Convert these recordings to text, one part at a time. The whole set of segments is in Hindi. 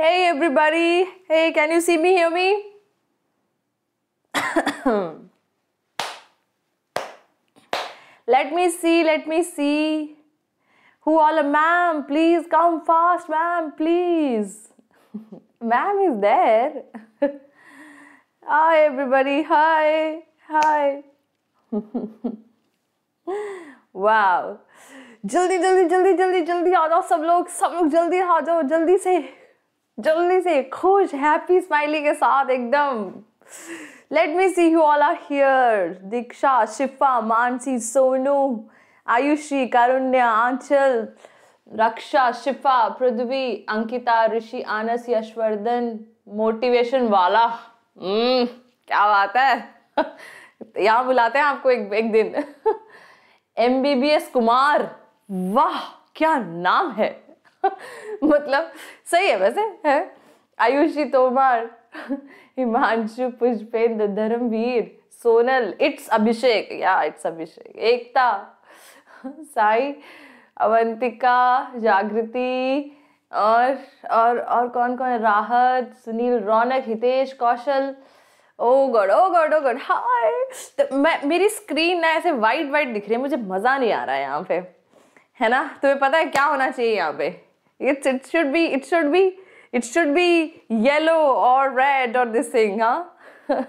Hey everybody. Hey, can you see me, hear me? let me see, let me see. Who all are ma'am? Please come fast, ma'am, please. ma'am is there. hi everybody. Hi. Hi. wow. जल्दी जल्दी जल्दी जल्दी जल्दी आ जाओ सब लोग सब लोग जल्दी आ जाओ जल्दी से जल्दी से खुश हैप्पी स्माइली के साथ एकदम let me see you all are here Diksha Shifa Mansi Sonu Ayushi Karunya Anchal Raksha Shifa Prithvi Ankita Rishi Anas Yashvardhan motivation वाला mm, क्या बात है यहाँ बुलाते हैं आपको एक एक दिन M B B S Kumar वाह क्या नाम है मतलब सही है वैसे है आयुषी तोमर हिमांशु पुष्पेंद्र धर्मवीर सोनल इट्स अभिषेक या इट्स अभिषेक एकता साई अवंतिका जागृति और और और कौन कौन है Rahat Sunil Raunak Hitesh Kaushal oh God oh God oh God hi तो मैं मेरी स्क्रीन ना ऐसे वाइट वाइट दिख रही है मुझे मज़ा नहीं आ रहा है यहाँ पे है ना तुम्हें पता है क्या होना चाहिए यहाँ पे it's it should be it should be it should be yellow और red और this thing हाँ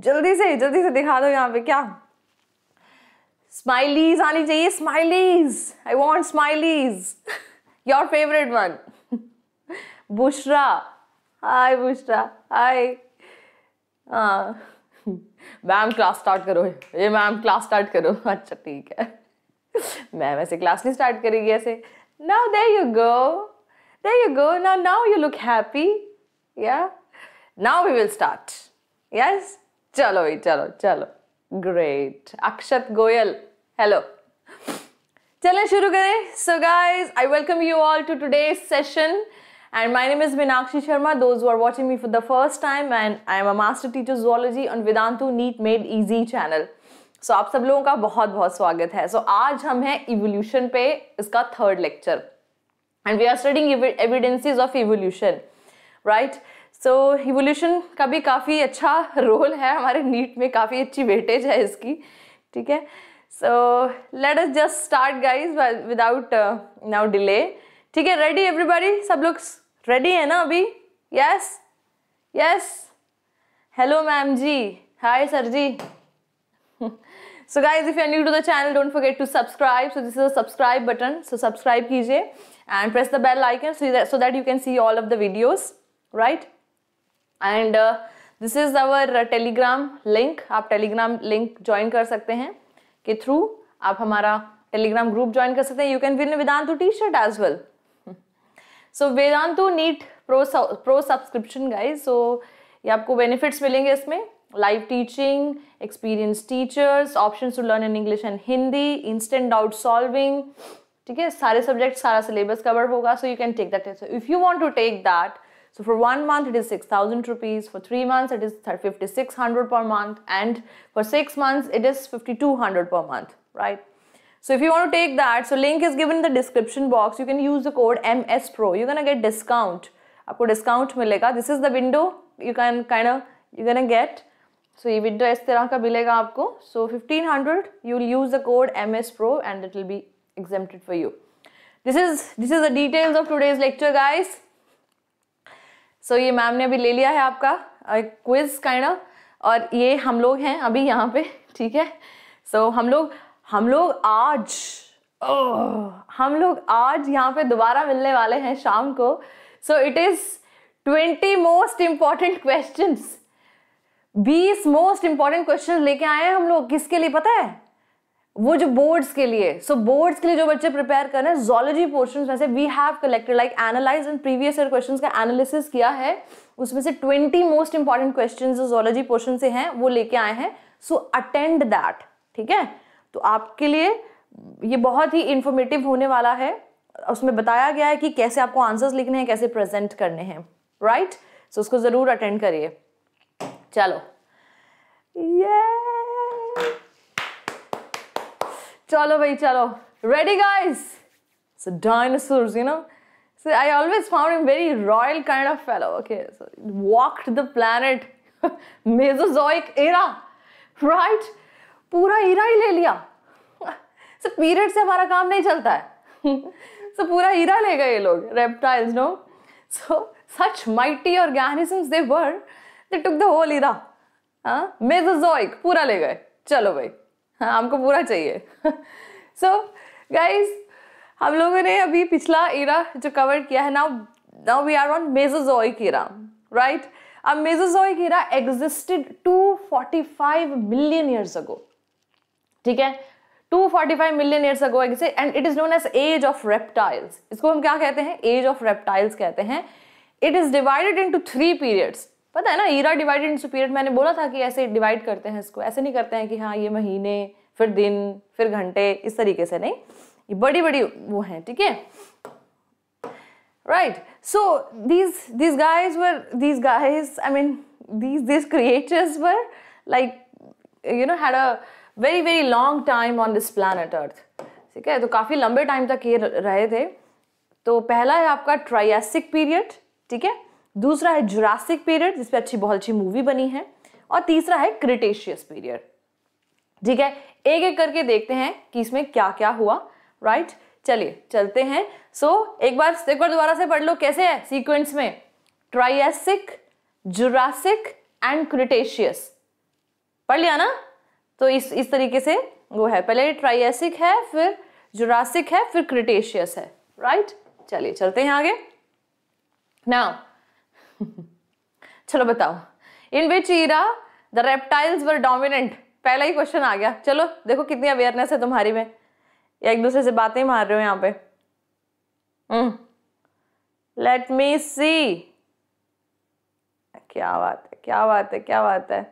जल्दी से जल्दी से दिखा दो यहाँ पे क्या स्माइलीज आनी चाहिए smileys I want smileys your favourite one Bushra hi Bushra hi ma'am class start करो ये मैम क्लास स्टार्ट करो अच्छा ठीक है मैम ऐसे क्लास नहीं स्टार्ट करेगी ऐसे Now there you go. There you go. Now now you look happy. Yeah. Now we will start. Yes? Chalo, eh, chalo, chalo. Great. Akshat Goyal. Hello. Chalo shuru kare. So guys, I welcome you all to today's session, And my name is Binakshi Sharma. Those who are watching me for the first time, and I am a master teacher zoology on Vedantu Neat Made Easy channel. So so, आप सब लोगों का बहुत बहुत स्वागत है सो so, आज हम हैं इवोल्यूशन पे इसका third lecture and we are studying evidences of evolution right so evolution का भी काफ़ी अच्छा रोल है हमारे नीट में काफ़ी अच्छी वेटेज है इसकी ठीक है so let us just start guys without now delay ठीक है रेडी एवरीबॉडी सब लोग रेडी है ना अभी yes yes hello ma'am ji hi sir ji so guys if you new to the channel don't forget to subscribe so this is a subscribe button so subscribe कीजिए and press the bell icon so that you can see all of the videos right and this is our Telegram link आप टेलीग्राम लिंक ज्वाइन कर सकते हैं के थ्रू आप हमारा टेलीग्राम ग्रुप ज्वाइन कर सकते हैं you can win Vedantu T shirt as well so Vedantu NEET pro pro subscription guys so ये आपको बेनिफिट्स मिलेंगे इसमें live teaching, experienced teachers, options to learn in English and Hindi, instant doubt solving. Okay, है सारे सब्जेक्ट सारा syllabus So you can take that. Take that test if you want to So for one month, it is 6,000 rupees. For three months, it is 5,600 per month. And for six months, it is 5,200 per month, right? So if you want to take that, so link is given in the description box. You can use the code MS Pro. You're going to get discount. आपको discount मिलेगा. This is the window. You can kind of, you're going to get so ये विड्रा इस तरह का मिलेगा आपको so fifteen hundred you use the code M S pro and it will be accepted for you this is this is the details of today's lecture guys so ये मैम ने अभी ले लिया है आपका क्विज काइंड ऑफ और ये हम लोग हैं अभी यहाँ पे ठीक है सो so, हम लोग हम लोग आज ओ, हम लोग आज यहाँ पे दोबारा मिलने वाले हैं शाम को so it is twenty most important questions बीस मोस्ट इंपॉर्टेंट क्वेश्चन लेके आए हैं हम लोग किसके लिए पता है वो जो बोर्ड्स के लिए सो so, बोर्ड्स के लिए जो बच्चे प्रिपेयर कर रहे हैं जोलॉजी पोर्शन में से we have collected like analyse and previous year question का एनालिसिस किया है उसमें से ट्वेंटी मोस्ट इंपॉर्टेंट क्वेश्चन जो जोलॉजी पोर्शन से हैं वो लेके आए हैं सो अटेंड दैट ठीक है तो आपके लिए ये बहुत ही इंफॉर्मेटिव होने वाला है उसमें बताया गया है कि कैसे आपको आंसर्स लिखने हैं कैसे प्रेजेंट करने हैं राइट right? सो so, उसको ज़रूर अटेंड करिए चलो ये चलो भाई चलो ready guys so dinosaurs you know so I always found him very royal kind of fellow okay so walked the planet Mesozoic era right पूरा एरा ही ले लिया सो पीरियड से हमारा काम नहीं चलता है सो पूरा एरा ले गए ये लोग reptiles no so such mighty organisms they word they took the whole हीरा पूरा ले गए चलो भाई हाँ हमको पूरा चाहिए सो गाइज हम लोगों ने अभी पिछला इरा जो कवर किया है now now we are on Mesozoic era right अब Mesozoic era existed 245 million years ago ठीक है 245 million years ago and it is known as age of reptiles इसको हम क्या कहते हैं एज ऑफ रेप्टाइल्स कहते हैं it is divided into three periods पता है ना ईरा डिवाइडेड इन पीरियड मैंने बोला था कि ऐसे डिवाइड करते हैं इसको ऐसे नहीं करते हैं कि हाँ ये महीने फिर दिन फिर घंटे इस तरीके से नहीं ये बड़ी बड़ी वो हैं ठीक है right so these these guys were these guys I mean these these creators were like you know had a very very long time on this planet Earth ठीक है तो काफ़ी लंबे टाइम तक ये रहे थे तो पहला है आपका ट्राइसिक पीरियड ठीक है दूसरा है जुरासिक पीरियड जिसपे अच्छी बहुत अच्छी मूवी बनी है और तीसरा है क्रिटेशियस पीरियड ठीक है एक एक करके देखते हैं कि इसमें क्या क्या हुआ राइट चलिए चलते हैं सो so, एक बार एक बार दोबारा से पढ़ लो कैसे है सीक्वेंस में ट्राइसिक जुरासिक एंड क्रिटेशियस पढ़ लिया ना तो इस इस तरीके से वो है पहले ट्राइसिक है फिर जुरासिक है फिर क्रिटेशियस है राइट चलिए चलते हैं आगे नाउ चलो बताओ in which era the reptiles were dominant पहला ही क्वेश्चन आ गया चलो देखो कितनी अवेयरनेस है तुम्हारी में या एक दूसरे से बातें मार रहे हो यहाँ पे लेट मी सी क्या बात है क्या बात है क्या बात है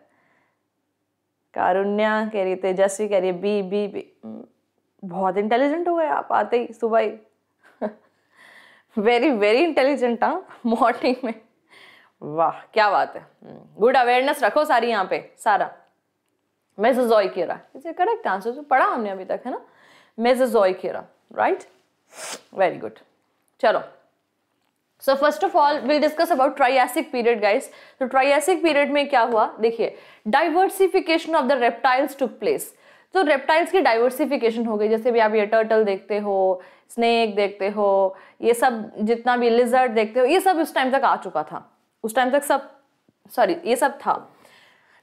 कारुण्या कह रही तेजस्वी कह रही है बी बी बी हम्म। बहुत इंटेलिजेंट हो गए आप आते ही सुबह ही वेरी वेरी इंटेलिजेंट हाँ मॉर्निंग में वाह क्या बात है गुड हम्म, अवेयरनेस रखो सारी यहाँ पे सारा मिसेज ओइकेरा करेक्ट आंसर जो पढ़ा हमने अभी तक है ना मिसेज ओइकेरा राइट वेरी गुड चलो so first of all will discuss about Triassic period guys तो ट्राइसिक पीरियड में क्या हुआ देखिए diversification of the reptiles took place तो रेप्टाइल्स की डाइवर्सिफिकेशन हो गई जैसे भी आप ये टर्टल देखते हो स्नेक देखते हो ये सब जितना भी लिजर्ड देखते हो ये सब उस टाइम तक आ चुका था उस टाइम तक सब सॉरी ये सब था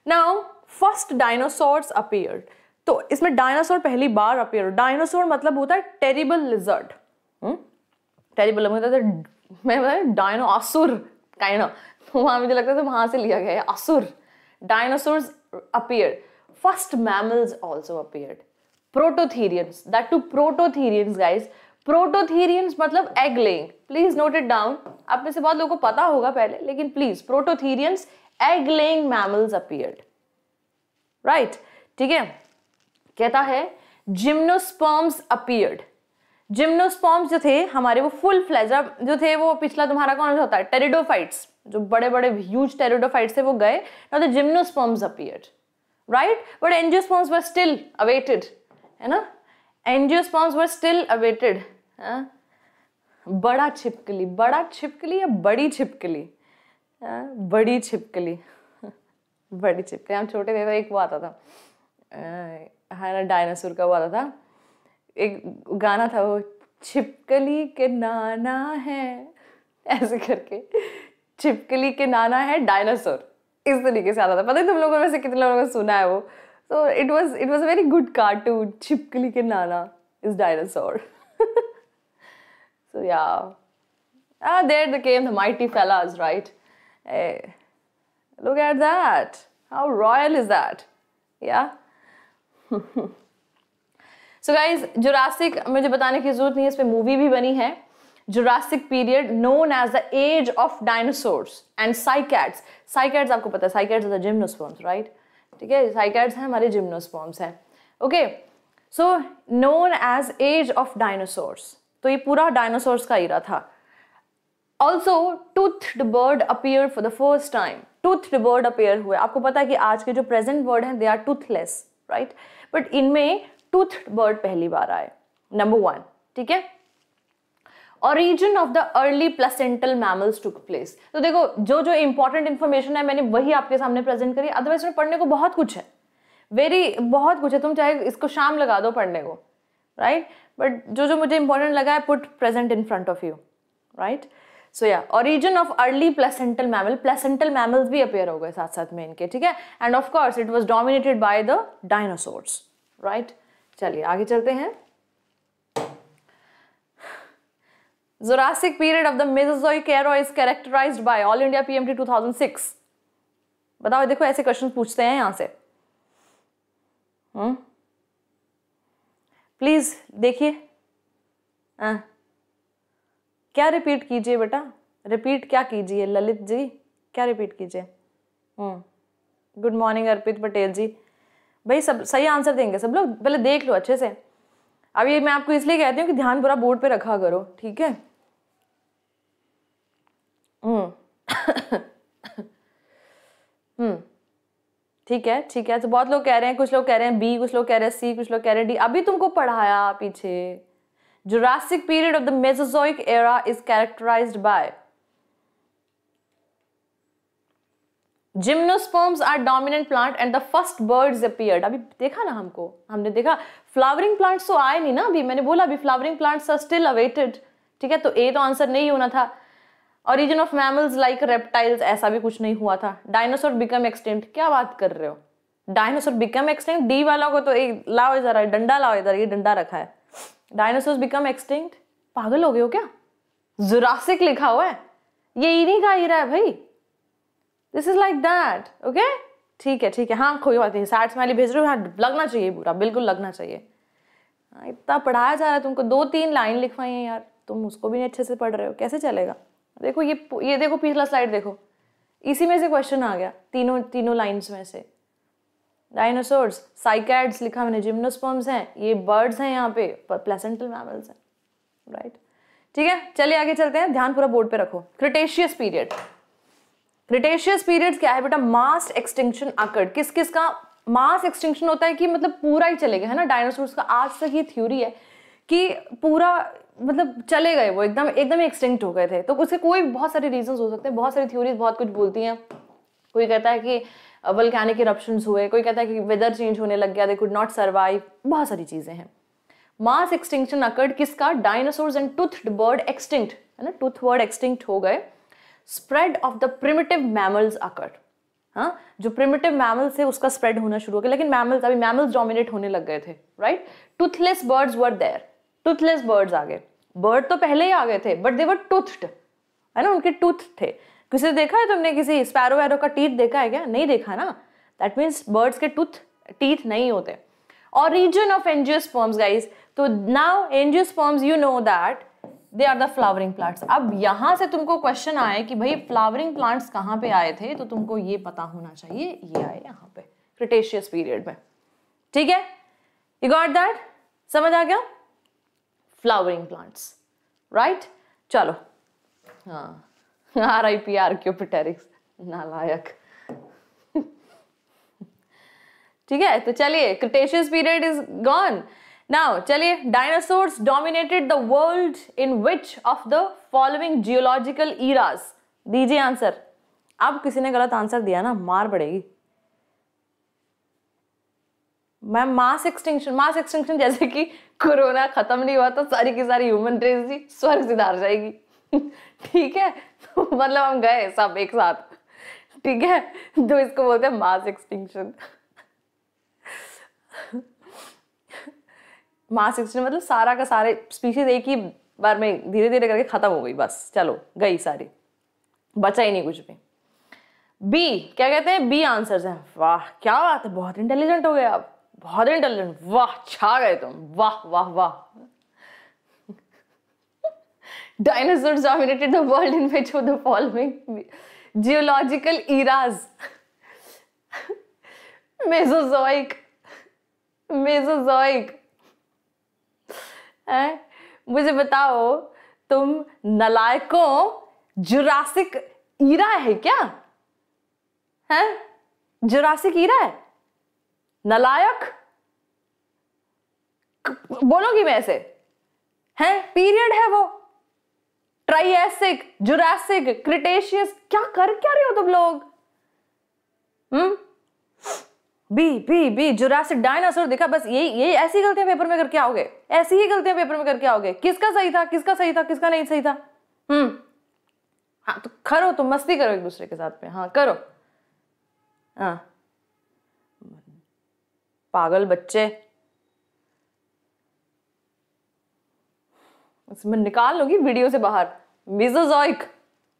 नाउ फर्स्ट डायनासोर्स अपेयर तो इसमें डायनासोर पहली बार अपेयर डायनासोर मतलब होता है टेरिबल लिजर्ड टेरिबल होता है मैं डायनो तो मुझे लगता था वहां से लिया गया है असुर dinosaur appear first mammals also appear prototherians that too prototherians guys prototherians मतलब egg laying please note it down आप में से बहुत लोगों को पता होगा पहले लेकिन please prototherians egg laying mammals appeared right ठीक है कहता है जिम्नोस्पर्म्स अपियर्ड जिम्नोस्पर्म्स जो थे हमारे वो फुल फ्लैज जो थे वो पिछला तुम्हारा कौन सा होता है टेरिडोफाइट्स जो बड़े बड़े ह्यूज टेरिडोफाइट्स थे वो गए ना तो gymnosperms appeared right but angiosperms were still awaited है ना एनजियोस्पॉम्स वर स्टिल अवेटेड बड़ा छिपकली बड़ा छिपकली या बड़ी छिपकली बड़ी छिपकली बड़ी छिपकली हम छोटे थे तो एक वो आता था है ना डायनासोर का वो आता था एक गाना था वो छिपकली के नाना है ऐसे करके छिपकली के नाना है डायनासोर इस तरीके से आता था पता है तुम लोगों में से कितने लोगों ने सुना है वो तो it was it was a very good cartoon छिपकली के नाना is dinosaur So yeah, ah, there they came, the mighty fellas, right? Hey, eh, look at that. How royal is that? Yeah. So guys Jurassic मुझे बताने की जरूरत नहीं है इस मूवी भी बनी है Jurassic period known as the age of dinosaurs and cycads cycads आपको पता है साइकैट्स द जिम्नोस्पॉम्स राइट ठीक है साइकैट्स हैं हमारे जिम्नोस्पॉम्स हैं okay so known as age of dinosaurs तो ये पूरा डायनासोर्स का इरा था also toothed bird appear for the first time toothed bird appear हुए आपको पता है कि आज के जो प्रेजेंट बर्ड हैं they are toothless right but इनमें टूथ बर्ड पहली बार आए नंबर वन ठीक है origin of the early placental mammals took place तो देखो जो जो इंपॉर्टेंट इन्फॉर्मेशन है मैंने वही आपके सामने प्रेजेंट करी अदरवाइज में पढ़ने को बहुत कुछ है वेरी बहुत कुछ है तुम चाहे इसको शाम लगा दो पढ़ने को राइट right? बट जो जो मुझे इंपॉर्टेंट लगा है put present in front of you right so या origin of early placental mammal placental mammals भी अपेयर हो गए साथ साथ में इनके ठीक है and of course it was dominated by the dinosaurs right चलिए आगे चलते हैं Jurassic period of the Mesozoic era is characterized by All India PMT 2006. बताओ देखो ऐसे क्वेश्चन पूछते हैं यहां से हम्म प्लीज़ देखिए क्या रिपीट कीजिए बेटा रिपीट क्या कीजिए ललित जी क्या रिपीट कीजिए good hmm. Morning Arpit Patel ji भाई सब सही आंसर देंगे सब लोग पहले देख लो अच्छे से अब ये मैं आपको इसलिए कहती हूँ कि ध्यान पूरा बोर्ड पे रखा करो ठीक है हम्म, हम्म। ठीक है ठीक है तो बहुत लोग कह रहे हैं कुछ लोग कह रहे हैं बी कुछ लोग कह रहे हैं सी कुछ लोग कह रहे हैं डी अभी तुमको पढ़ाया पीछे Jurassic period of the Mesozoic era is characterise by gymnosperms are dominant plant and the first birds appeared अभी देखा ना हमको हमने देखा फ्लावरिंग प्लांट्स तो आए नहीं ना अभी मैंने बोला अभी flowering plants are still awaited ठीक है तो ए तो आंसर नहीं होना था origin of mammals like reptiles ऐसा भी कुछ नहीं हुआ था डायनासोर बिकम एक्सटेंट क्या बात कर रहे हो डायनासोर बिकम एक्सटेंट डी वाला को तो एक लाओ इधर डंडा लाओ इधर ये डंडा रखा है डायनासोर बिकम एक्सटेंट पागल हो गए हो क्या जुरासिक लिखा हुआ है ये इन्हीं का रहा है भाई this is like that okay ठीक है ठीक है हाँ कोई बात नहीं सैड स्माइली भेज रहे हो हाँ, लगना चाहिए बुरा बिल्कुल लगना चाहिए हाँ, इतना पढ़ाया जा रहा है तुमको दो तीन लाइन लिखवाई है यार तुम उसको भी नहीं अच्छे से पढ़ रहे हो कैसे चलेगा देखो ये ये देखो पिछला स्लाइड देखो इसी में से क्वेश्चन आ गया तीनों तीनों लाइंस में से डायनासोर्स साइकैड्स लिखा मैंने जिम्नोस्पर्म्स हैं ये बर्ड्स हैं यहाँ पे प्लेसेंटल मैमल्स हैं राइट ठीक है चलिए आगे चलते हैं ध्यान पूरा बोर्ड पे रखो क्रिटेशियस पीरियड क्रिटेशियस पीरियड क्या है बेटा मास एक्सटिंक्शन अकर्ड किस किस का मास एक्सटिंक्शन होता है कि मतलब पूरा ही चले चलेगा है ना डायनासोर्स का आज तक ये थ्योरी है कि पूरा मतलब चले गए वो एकदम एकदम एक्सटिंक्ट हो गए थे तो उसके कोई बहुत सारे रीजंस हो सकते हैं बहुत सारी थ्योरीज बहुत कुछ बोलती हैं कोई कहता है कि वल्कैनिक इरप्शन हुए कोई कहता है कि वेदर चेंज होने लग गया दे कुड नॉट सर्वाइव बहुत सारी चीज़ें हैं मास एक्सटिंक्शन अकर्ड किसका dinosaurs and tooth bird extinct है ना टूथ बर्ड एक्सटिंक्ट हो गए spread of the primitive mammals occurred हाँ जो प्रिमिटिव मैमल्स थे उसका स्प्रेड होना शुरू हो गया लेकिन मैमल्स अभी मैमल्स डोमिनेट होने लग गए थे right toothless birds were there toothless birds आ गए बर्ड तो पहले ही आ गए थे बट देवर टूथड है ना उनके टूथ थे किसी देखा है तुमने किसी स्पैरो वैरो का टीथ देखा है क्या नहीं देखा ना दैट मीन्स बर्ड्स के टूथ टीथ नहीं होते और origin of angiosperms गाइज तो now angiosperms you know that they are the flowering plants अब यहाँ से तुमको क्वेश्चन आए कि भाई फ्लावरिंग प्लांट्स कहाँ पे आए थे तो तुमको ये पता होना चाहिए ये आए यहाँ पे क्रिटेशियस पीरियड में ठीक है यू गॉट दैट समझ आ गया फ्लावरिंग प्लांट्स राइट चलो हाँ आर आई पी आर क्यूपिटेरिक्स नालायक ठीक है तो चलिए Cretaceous period is gone now चलिए dinosaurs dominated the world in which of the following geological eras दीजिए आंसर अब किसी ने गलत आंसर दिया ना मार पड़ेगी ma'am mass extinction mass extinction जैसे कि कोरोना खत्म नहीं हुआ तो सारी की सारी ह्यूमन रेस ही स्वर्ग सिधार जाएगी ठीक है तो मतलब हम गए सब एक साथ ठीक है तो इसको बोलते हैं मास एक्सटिंक्शन मास एक्सटिंक्शन मतलब सारा का सारे स्पीशीज एक ही बार में धीरे धीरे करके ख़त्म हो गई बस चलो गई सारी बचा ही नहीं कुछ भी बी क्या कहते हैं बी आंसर्स हैं वाह क्या बात है बहुत इंटेलिजेंट हो गए आप बहुत इंटेलिजेंट वाह छा गए तुम वाह वाह वाह dinosaur dominated the world in which the following geological eras Mesozoic Mesozoic मुझे बताओ तुम नलायकों जुरासिक ईरा है क्या है जुरासिक ईरा है नलायक बोलोगी मैं ऐसे है पीरियड है वो ट्राइसिक जुरासिक क्रिटेशियस क्या कर क्या रहे हो तुम लोग hmm B B B Jurassic dinosaur दिखा बस यही यही ऐसी गलतियां पेपर में करके आओगे ऐसी ही गलतियां पेपर में करके आओगे किसका सही था किसका सही था किसका नहीं सही था हम्म हाँ तो करो तुम मस्ती करो एक दूसरे के साथ में हाँ करो हाँ पागल बच्चे उसमें निकाल लूंगी वीडियो से बाहर मिजोजॉइक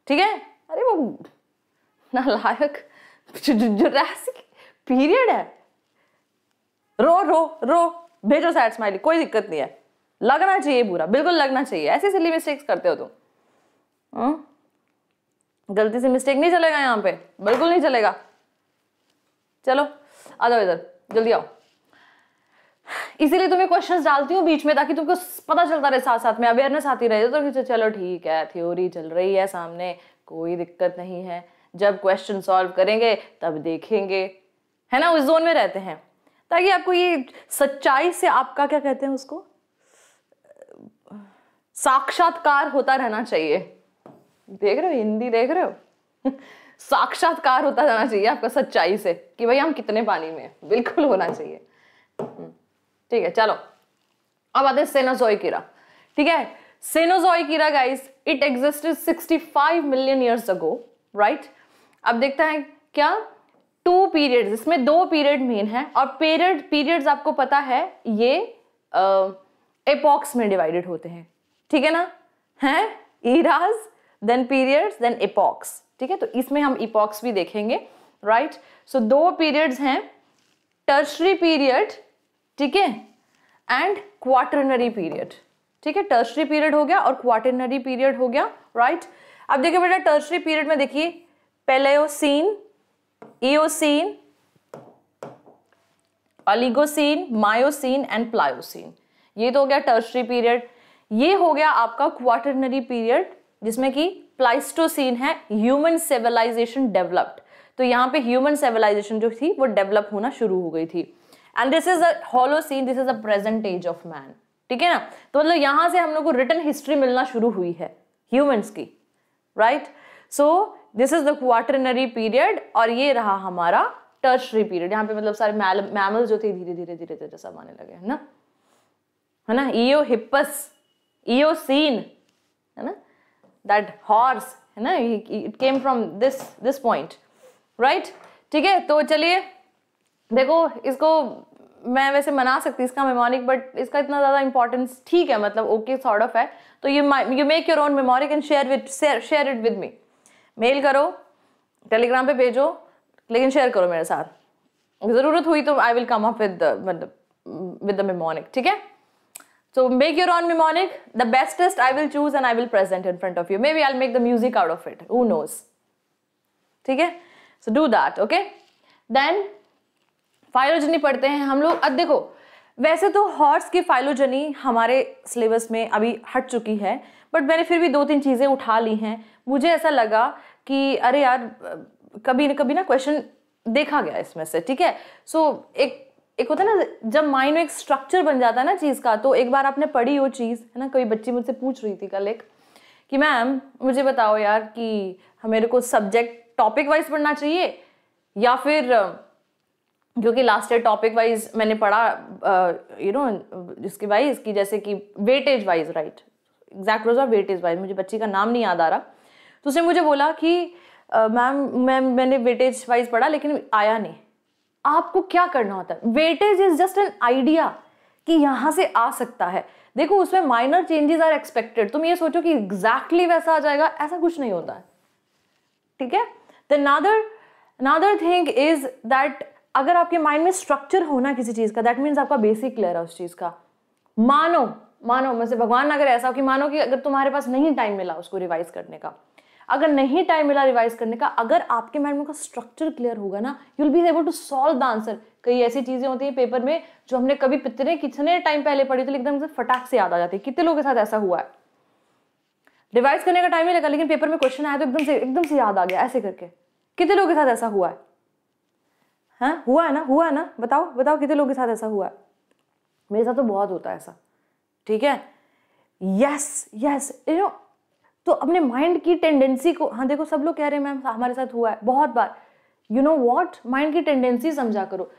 ठीक है अरे वो नालायक जुरासिक पीरियड है रो रो रो भेजो सैड स्माइली कोई दिक्कत नहीं है लगना चाहिए बुरा बिल्कुल लगना चाहिए ऐसी सिली मिस्टेक्स करते हो तुम हाँ? गलती से मिस्टेक नहीं चलेगा यहाँ पे बिल्कुल नहीं चलेगा चलो आ जाओ इधर जल्दी आओ इसीलिए तुम्हें तो क्वेश्चंस डालती हूँ बीच में ताकि तुमको पता चलता रहे साथ साथ में अवेयरनेस आती रहे तो चलो ठीक है थ्योरी चल रही है सामने कोई दिक्कत नहीं है जब क्वेश्चन सॉल्व करेंगे तब देखेंगे है ना उस जोन में रहते हैं ताकि आपको ये सच्चाई से आपका क्या कहते हैं उसको साक्षात्कार होता रहना चाहिए देख रहे हो हिंदी देख रहे हो साक्षात्कार होता रहना चाहिए आपका सच्चाई से कि भाई हम कितने पानी में बिल्कुल होना चाहिए हम्म। ठीक है चलो अब आते हैं सेनोजोई ठीक है Cenozoic guys it existed 65 million years ago right अब देखता है क्या टू पीरियड्स इसमें दो पीरियड मेन है और पीरियड पीरियड्स आपको पता है ये एपॉक्स में डिवाइडेड होते हैं ठीक है ना हैं eras then periods then epochs ठीक है तो इसमें हम इपॉक्स भी देखेंगे राइट right? सो so, दो पीरियड्स हैं टर्शरी पीरियड ठीक है एंड क्वाटरनरी पीरियड ठीक है टर्सरी पीरियड हो गया और क्वाटरनरी पीरियड हो गया राइट अब देखिए बेटा टर्सरी पीरियड में देखिए Paleocene Eocene Oligocene Miocene and Pliocene ये तो हो गया टर्सरी पीरियड ये हो गया आपका क्वाटरनरी पीरियड जिसमें कि प्लाइस्टोसीन है ह्यूमन सिविलाइजेशन डेवलप्ड तो यहां पे ह्यूमन सिविलाइजेशन जो थी वो डेवलप होना शुरू हो गई थी and this is a Holocene this is a present age of man ठीक है ना तो मतलब यहां से हम लोग को रिटर्न हिस्ट्री मिलना शुरू हुई है ह्यूमंस की right so this is the Quaternary period और ये रहा हमारा टर्शरी पीरियड यहाँ पे मतलब सारे मैमल्स जो थे धीरे धीरे धीरे धीरे सब आने लगे है ना है ना ईओ हिप्पस ईओ सीन है ना दैट हॉर्स है ना it came from this this point right ठीक है तो चलिए देखो इसको मैं वैसे मना सकती इसका मेमोरिक बट इसका इतना ज़्यादा इंपॉर्टेंस ठीक है मतलब ओके सॉर्ट ऑफ है तो you you make your own mnemonic and share with share it with me mail करो टेलीग्राम पे भेजो लेकिन शेयर करो मेरे साथ ज़रूरत हुई तो I will come up with with the mnemonic ठीक है so make your own mnemonic the bestest I will choose and I will present in front of you maybe I make the music out of it who knows ठीक है so do that okay then phylogeny पढ़ते हैं हम लोग अब देखो वैसे तो हॉर्स की फाइलोजनी हमारे सिलेबस में अभी हट चुकी है बट मैंने फिर भी दो तीन चीज़ें उठा ली हैं मुझे ऐसा लगा कि अरे यार कभी ना कभी ना क्वेश्चन देखा गया इसमें से ठीक है सो so, एक एक होता है ना जब माइंड में एक स्ट्रक्चर बन जाता है ना चीज़ का तो एक बार आपने पढ़ी वो चीज़ है ना कोई बच्ची मुझसे पूछ रही थी कल एक कि मैम मुझे बताओ यार कि मेरे को सब्जेक्ट टॉपिक वाइज पढ़ना चाहिए या फिर क्योंकि लास्ट ईयर टॉपिक वाइज मैंने पढ़ा यू नो इसके वाइज की जैसे कि वेटेज वाइज राइट एग्जैक्ट रोज वेटेज वाइज मुझे बच्ची का नाम नहीं याद आ रहा तो उसने मुझे बोला कि मैम मैम मैंने वेटेज वाइज पढ़ा लेकिन आया नहीं आपको क्या करना होता है weightage is just an idea कि यहाँ से आ सकता है देखो उसमें माइनर चेंजेस आर एक्सपेक्टेड तुम ये सोचो कि एग्जैक्टली exactly वैसा आ जाएगा ऐसा कुछ नहीं होता है ठीक है the other other thing is that अगर आपके माइंड में स्ट्रक्चर होना किसी चीज़ का दैट मीन्स आपका बेसिक क्लियर है उस चीज़ का मानो मानो मैं से भगवान अगर ऐसा हो कि मानो कि अगर तुम्हारे पास नहीं टाइम मिला उसको रिवाइज करने का अगर नहीं टाइम मिला रिवाइज करने का अगर आपके माइंड में का स्ट्रक्चर क्लियर होगा ना you will be able to solve the answer कई ऐसी चीज़ें होती है पेपर में जो हमने कभी कितने कितने टाइम पहले पढ़ी थी एकदम से फटाक से याद आ जाती है कितने लोगों के साथ ऐसा हुआ है रिवाइज करने का टाइम ही लगा लेकिन पेपर में क्वेश्चन आया तो एकदम से एकदम से याद आ गया ऐसे करके कितने लोगों के साथ ऐसा हुआ है हाँ हुआ है ना हुआ है ना बताओ बताओ कितने लोगों के साथ ऐसा हुआ है मेरे साथ तो बहुत होता है ऐसा ठीक है यस यस यू नो तो अपने माइंड की टेंडेंसी को हाँ देखो सब लोग कह रहे हैं मैम हमारे साथ हुआ है बहुत बार यू नो वॉट माइंड की टेंडेंसी समझा करो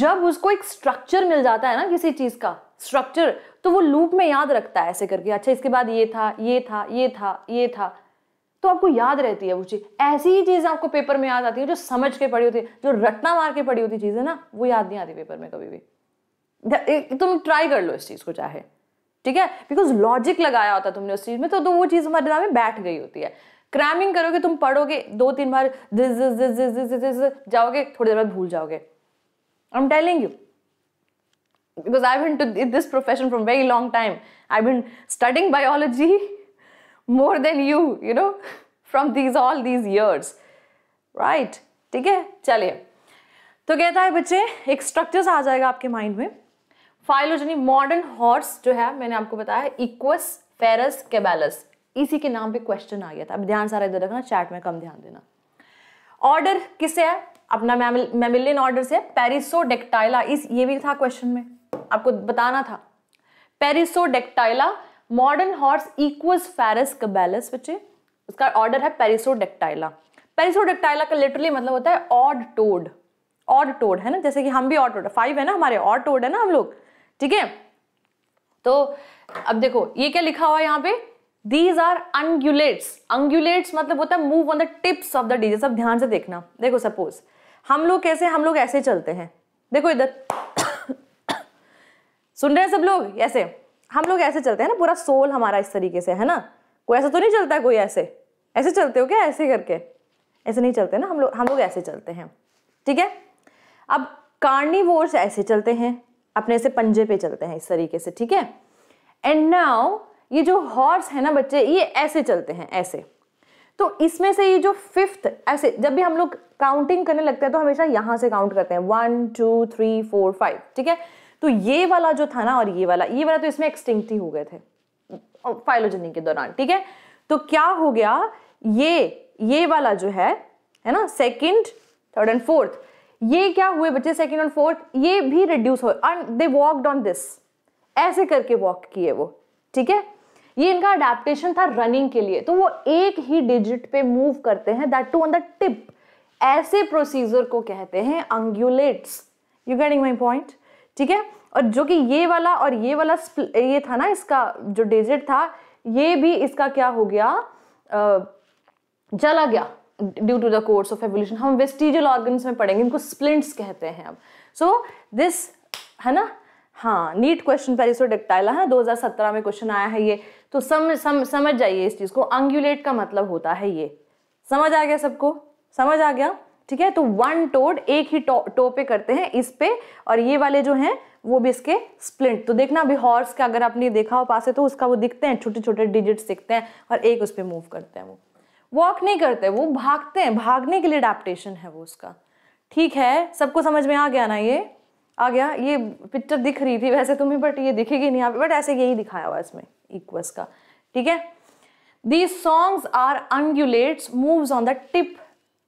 जब उसको एक स्ट्रक्चर मिल जाता है ना किसी चीज़ का स्ट्रक्चर तो वो लूप में याद रखता है ऐसे करके अच्छा इसके बाद ये था ये था ये था ये था तो आपको याद रहती है वो चीज़ ऐसी ही चीज़ आपको पेपर में याद आती है जो समझ के पढ़ी होती है जो रटना मार के पढ़ी होती चीज़ें ना वो याद नहीं आती पेपर में कभी भी तुम ट्राई कर लो इस चीज़ को चाहे ठीक है बिकॉज लॉजिक लगाया होता तुमने उस चीज़ में तो, तो वो चीज़ हमारे दिमाग में बैठ गई होती है क्रैमिंग करोगे तुम पढ़ोगे दो तीन बार this this this this this this जाओगे थोड़ी देर बाद भूल जाओगे I am telling you because I been to this profession from very long time I been studying biology more than you you know from these all these years, right ठीक है चलिए तो कहता है बच्चे एक स्ट्रक्चर्स आ जाएगा आपके माइंड में फाइलोजनी मॉडर्न हॉर्स जो है मैंने आपको बताया इक्वस फेरस कैबेलस इसी के नाम पे क्वेश्चन आ गया था अब ध्यान सारा इधर रखना चैट में कम ध्यान देना ऑर्डर किससे है अपना मेमिलियन ऑर्डर से पेरिसो डेक्टाइला इस ये भी था क्वेश्चन में आपको बताना था Perissodactyla modern horse Equus ferus caballus बच्चे उसका ऑर्डर है पेरिसोडेक्टाइला पेरिसोडेक्टाइला का लिटरली मतलब होता है ऑड टोड ऑड टोड है ना जैसे कि हम भी ऑड टोड फाइव है ना हमारे ऑड टोड है ना हम लोग ठीक है तो अब देखो ये क्या लिखा हुआ है यहाँ पे दीज आर अंगुलेट्स अंगुलेट्स मतलब होता है move on the tips of the digits सब ध्यान से देखना देखो सपोज हम लोग कैसे हम लोग ऐसे चलते हैं देखो इधर सुन रहे हैं सब लोग ऐसे हम लोग ऐसे चलते हैं ना पूरा सोल हमारा इस तरीके से है ना कोई ऐसा तो नहीं चलता है कोई ऐसे ऐसे चलते हो क्या ऐसे करके ऐसे नहीं चलते ना हम लोग हम लोग ऐसे चलते हैं ठीक है अब कार्निवोर्स ऐसे चलते हैं अपने से पंजे पे चलते हैं इस तरीके से ठीक है एंड नाउ ये जो हॉर्स है ना बच्चे ये ऐसे चलते हैं ऐसे तो इसमें से ये जो फिफ्थ ऐसे जब भी हम लोग काउंटिंग करने लगते हैं तो हमेशा यहां से काउंट करते हैं one two three four five ठीक है तो ये वाला जो था ना और ये वाला ये वाला तो इसमें एक्सटिंक्ट ही हो गए थे फाइलोजनी के दौरान ठीक है तो क्या हो गया ये ये वाला जो है है ना सेकंड थर्ड एंड फोर्थ ये क्या हुए बच्चे सेकंड एंड फोर्थ ये भी रिड्यूस हो दे वॉकड ऑन दिस ऐसे करके वॉक किए वो ठीक है ये इनका अडेप्टेशन था रनिंग के लिए तो वो एक ही डिजिट पे मूव करते हैं that too on the tip ऐसे प्रोसीजर को कहते हैं ungulates you getting my point ठीक है और जो कि ये वाला और ये वाला ये था ना इसका जो डिजिट था ये भी इसका क्या हो गया जला गया due to the course of evolution हम वेस्टिजियल ऑर्गन्स में पढ़ेंगे इनको स्प्लिंट्स कहते हैं अब सो दिस है ना हाँ नीट क्वेश्चन पेरिसोडेक्टाइला है हाँ, हजार 2017 में क्वेश्चन आया है ये तो सम, सम समझ जाइए इस चीज़ को अंगुलेट का मतलब होता है ये समझ आ गया सबको समझ आ गया ठीक है तो वन टोड एक ही टो, टो पे करते हैं इस पे और ये वाले जो हैं वो भी इसके स्प्लिंट तो देखना अभी हॉर्स का अगर आपने देखा हो पास है तो उसका वो दिखते हैं छोटे छोटे डिजिट्स दिखते हैं और एक उस पर मूव करते हैं वो वॉक नहीं करते वो भागते हैं भागने के लिए अडाप्टेशन है वो उसका ठीक है सबको समझ में आ गया ना ये आ गया ये पिक्चर दिख रही थी वैसे तुम्हें बट ये दिखेगी नहीं यहाँ पे बट ऐसे यही दिखाया हुआ इसमें इक्वस का ठीक है these songs are ungulates moves on the tip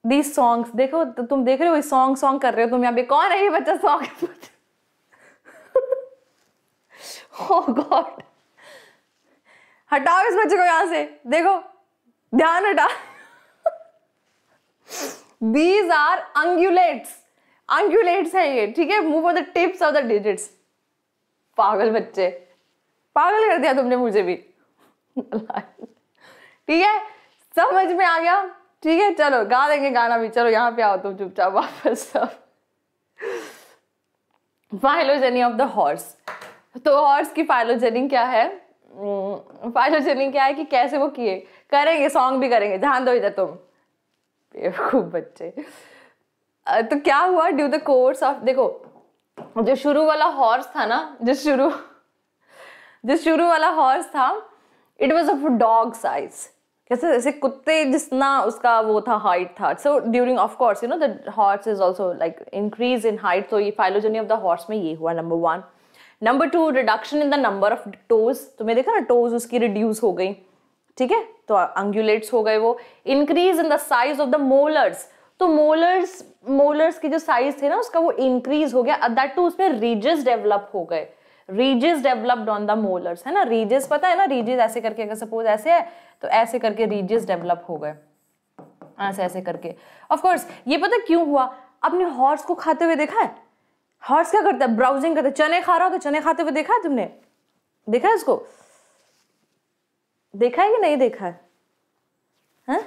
these songs देखो तो तुम देख रहे हो सॉन्ग सॉन्ग कर रहे हो तुम यहाँ पे कौन है ये बच्चा सॉन्ग oh गॉड हटाओ इस बच्चे को यहां से देखो ध्यान हटा दीज आर अंग्यूलेट्स अंग्यूलेट्स है ये ठीक है move of the tips of the digits पागल बच्चे पागल कर दिया तुमने मुझे भी ठीक है समझ में आ गया ठीक है चलो गा देंगे गाना भी चलो यहाँ पे आओ तुम चुपचाप वापस फाइलोजेनी ऑफ द हॉर्स तो हॉर्स की फाइलोजेनी क्या है फाइलोजेनी hmm, क्या है कि कैसे वो किए करेंगे सॉन्ग भी करेंगे ध्यान दो इधर तुम खूब बच्चे तो क्या हुआ ड्यू द कोर्स ऑफ देखो जो शुरू वाला हॉर्स था ना जो शुरू जो शुरू वाला हॉर्स था it was of dog size जैसे जैसे कुत्ते जितना उसका वो था हाइट था so during of course you know the horse is also like increase in height तो ये फाइलोजनी ऑफ द हॉर्स में ये हुआ number one number two reduction in the number of toes तो तुमने देखा ना टोज उसकी रिड्यूस हो गई ठीक है तो अंगुलेट्स हो गए वो increase in the size of the molars तो मोलर्स मोलर्स की जो साइज थे ना उसका वो इंक्रीज हो गया दैट टू उसमें रीजेस डेवलप हो गए ridges developed on the molars है ना रीजेस पता है ना रीजेस ऐसे करके अगर सपोज ऐसे है तो ऐसे करके रीजेस डेवलप हो गए ऐसे ऐसे करके ऑफकोर्स ये पता क्यों हुआ अपने हॉर्स को खाते हुए देखा है हॉर्स क्या करता है ब्राउजिंग करता है चने खा रहा हो तो चने खाते हुए देखा है तुमने देखा है उसको देखा है कि नहीं देखा है हा?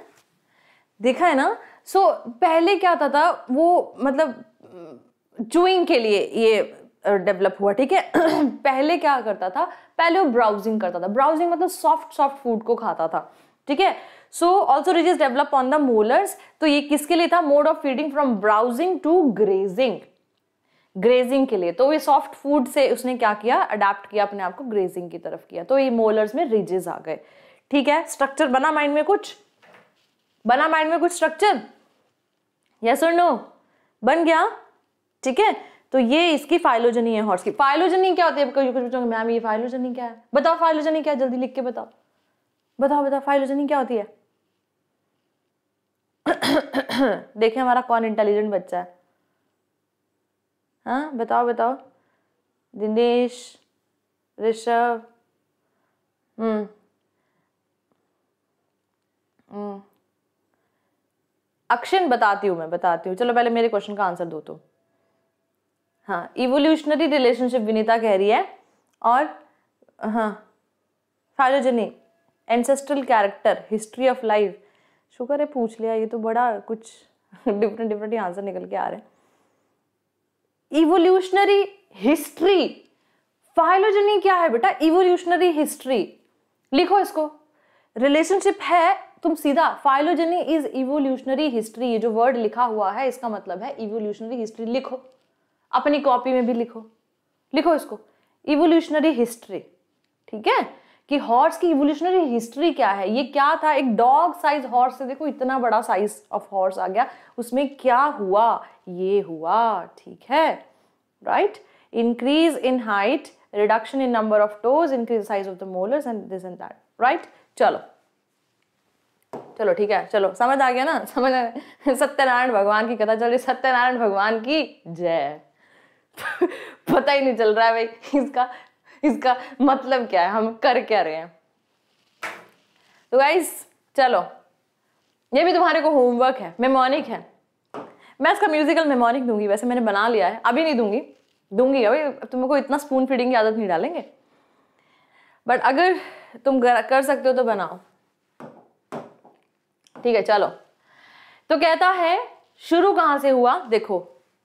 देखा है ना सो so, पहले क्या होता था वो मतलब चूइंग के लिए ये डेवलप हुआ ठीक है पहले क्या करता था पहले वो ब्राउजिंग करता था ब्राउजिंग मतलब सॉफ्ट सॉफ्ट फूड को खाता था ठीक है so also ridge develop on the molars तो ये किसके लिए था mode of feeding from browsing to grazing grazing के लिए तो ये सॉफ्ट फूड से उसने क्या किया अडेप्ट किया अपने आप को ग्रेजिंग की तरफ किया तो ये मोलर्स में रिजेस आ गए ठीक है स्ट्रक्चर बना माइंड में कुछ बना माइंड में कुछ स्ट्रक्चर यस और नो बन गया ठीक है तो ये इसकी फाइलोजनी है हॉर्स की फाइलोजनी क्या होती है कुछ बच्चों मैम ये फाइलोजनी क्या है बताओ फाइलोजनी क्या जल्दी लिख के बताओ बताओ बताओ फाइलोजनी क्या होती है देखें हमारा कौन इंटेलिजेंट बच्चा है हाँ बताओ बताओ दिनेश ऋषभ हम्म, हम्म अक्षिन बताती हूँ मैं बताती हूँ चलो पहले मेरे क्वेश्चन का आंसर दो तो हाँ इवोल्यूशनरी रिलेशनशिप विनीता कह रही है और हाँ phylogeny ancestral character history of life शुक्र है पूछ लिया ये तो बड़ा कुछ डिफरेंट डिफरेंट आंसर निकल के आ रहे हैं इवोल्यूशनरी हिस्ट्री फाइलोजनी क्या है बेटा इवोल्यूशनरी हिस्ट्री लिखो इसको रिलेशनशिप है तुम सीधा फाइलोजनी इज इवोल्यूशनरी हिस्ट्री ये जो वर्ड लिखा हुआ है इसका मतलब है इवोल्यूशनरी हिस्ट्री लिखो अपनी कॉपी में भी लिखो लिखो इसको इवोल्यूशनरी हिस्ट्री ठीक है कि हॉर्स की इवोल्यूशनरी हिस्ट्री क्या है ये क्या था एक डॉग साइज हॉर्स से देखो इतना बड़ा साइज ऑफ हॉर्स आ गया उसमें क्या हुआ ये हुआ ठीक है right increase in height reduction in number of toes increase size of the molars and this and that right चलो चलो ठीक है चलो समझ आ गया ना समझ आ गया सत्यनारायण भगवान की कथा चल रही सत्यनारायण भगवान की जय पता ही नहीं चल रहा है भाई इसका इसका मतलब क्या है हम कर क्या रहे हैं तो गाइस चलो ये भी तुम्हारे को होमवर्क है मेमोनिक है मैं इसका म्यूजिकल मेमोनिक दूंगी वैसे मैंने बना लिया है अभी नहीं दूंगी दूंगी अभी तुमको इतना स्पून फीडिंग की आदत नहीं डालेंगे बट अगर तुम कर सकते हो तो बनाओ ठीक है चलो तो कहता है शुरू कहां से हुआ देखो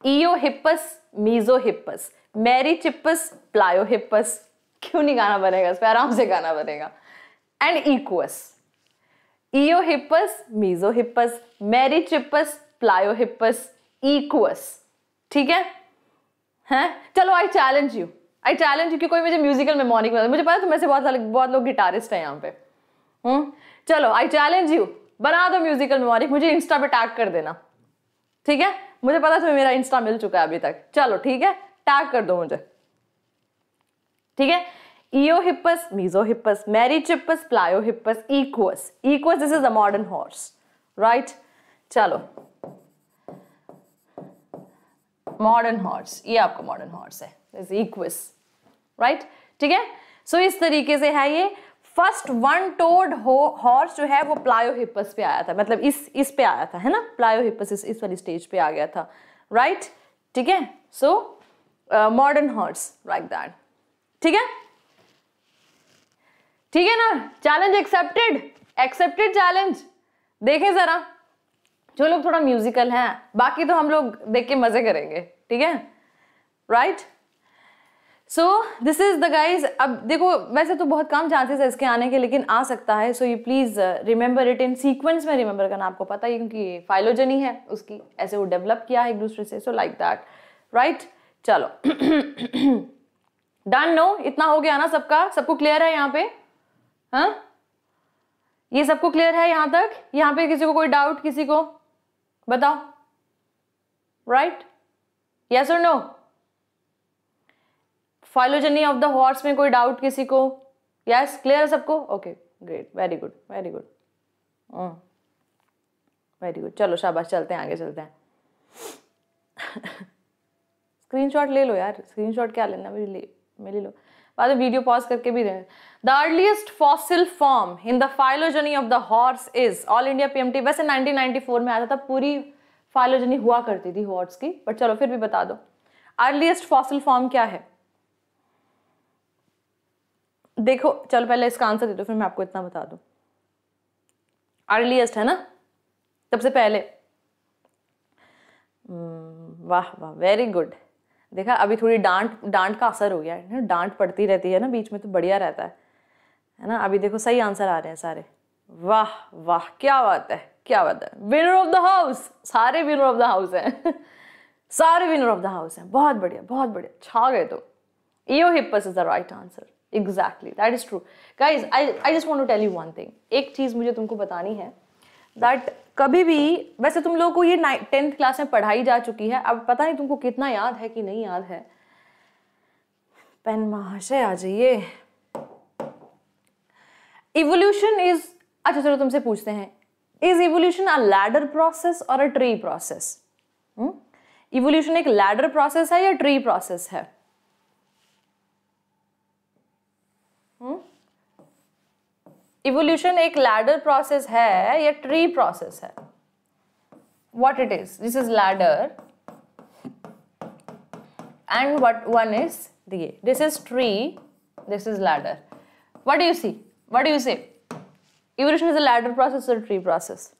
ईओहिप्पस मीजोहिप्पस मैरी चिप्पस प्लायोहिप्पस क्यों नहीं गाना बनेगा इस पर आराम से गाना बनेगा and Equus Eohippus Mesohippus Merychippus Pliohippus Equus ठीक है हैं चलो I challenge you I challenge you कोई मुझे म्यूजिकल मेमोनिक में मुझे पता तो मैं से बहुत बहुत लोग गिटारिस्ट हैं यहाँ पे हुँ? हम्म? चलो आई चैलेंज यू बना दो म्यूजिकल मेमोनिक मुझे इंस्टा पे टैग कर देना ठीक है मुझे पता तुम्हें मेरा इंस्टा मिल चुका है अभी तक चलो ठीक है टैग कर दो मुझे ठीक है Eohippus, Mesohippus, Merychippus, Pliohippus, Equus Equus this is a modern horse right चलो मॉडर्न हॉर्स ये आपका मॉडर्न हॉर्स है इक्वस राइट ठीक है सो इस तरीके से है ये फर्स्ट वन टोड हॉर्स जो है वो प्लायोहिपस पे आया था मतलब इस इस पे आया था है ना प्लायोहिपस इस, इस वाली स्टेज पे आ गया था राइट ठीक है so modern horse like that ठीक है ठीक है ना चैलेंज एक्सेप्टेड एक्सेप्टेड चैलेंज देखें जरा जो लोग थोड़ा म्यूजिकल हैं बाकी तो हम लोग देख के मजे करेंगे ठीक है right right? So this is the guys अब देखो वैसे तो बहुत कम चांसेस है इसके आने के लेकिन आ सकता है so you please remember it in sequence में रिमेंबर करना आपको पता है क्योंकि फाइलोजनी है उसकी ऐसे वो डेवलप किया है एक दूसरे से सो लाइक दैट राइट चलो डन नो इतना हो गया ना सबका सबको क्लियर है यहाँ पे हाँ ये सबको क्लियर है यहाँ तक यहाँ पे किसी को कोई डाउट किसी को बताओ राइट यस और no phylogeny of the horse में कोई डाउट किसी को यस क्लियर है सबको okay great very good very good very good चलो शाबाश चलते हैं आगे चलते हैं स्क्रीनशॉट ले लो यार स्क्रीनशॉट क्या लेना मेरी ले मेरी लो बाद वीडियो पॉज करके भी रहे the earliest fossil form in the phylogeny of the horse is all India T वैसे फोर में आता था पूरी फाइलोजनी हुआ करती थी हॉर्स की बट चलो फिर भी बता दो अर्लीस्ट फॉसिल फॉर्म क्या है देखो चलो पहले इसका आंसर दे दो फिर मैं आपको इतना बता दू अर्लीस्ट है ना सबसे पहले हम्म, वाह वाह वेरी गुड देखा अभी थोड़ी डांट डांट का असर हो गया है डांट पड़ती रहती है ना बीच में तो बढ़िया रहता है है ना अभी देखो सही आंसर आ रहे हैं सारे वाह वाह क्या बात है क्या बात है विनर ऑफ द हाउस सारे विनर ऑफ द हाउस हैं सारे विनर ऑफ द हाउस हैं बहुत बढ़िया बहुत बढ़िया छा गए तो। Eohippus is the right answer exactly that is true guys I I just want to tell you one thing एक चीज़ मुझे तुमको बतानी है दैट कभी भी वैसे तुम लोगों को ये टेंथ क्लास में पढ़ाई जा चुकी है अब पता नहीं तुमको कितना याद है कि नहीं याद है पेन महाशय आ जाइए इवोल्यूशन इज अच्छा चलो तुमसे पूछते हैं is evolution a ladder process और अ ट्री प्रोसेस इवोल्यूशन एक लैडर प्रोसेस है या ट्री प्रोसेस है इवोल्यूशन एक लैडर प्रोसेस है या ट्री प्रोसेस है what it is this is ladder and what one is दिए this is tree this is ladder what you see what you say evolution is a ladder process और tree process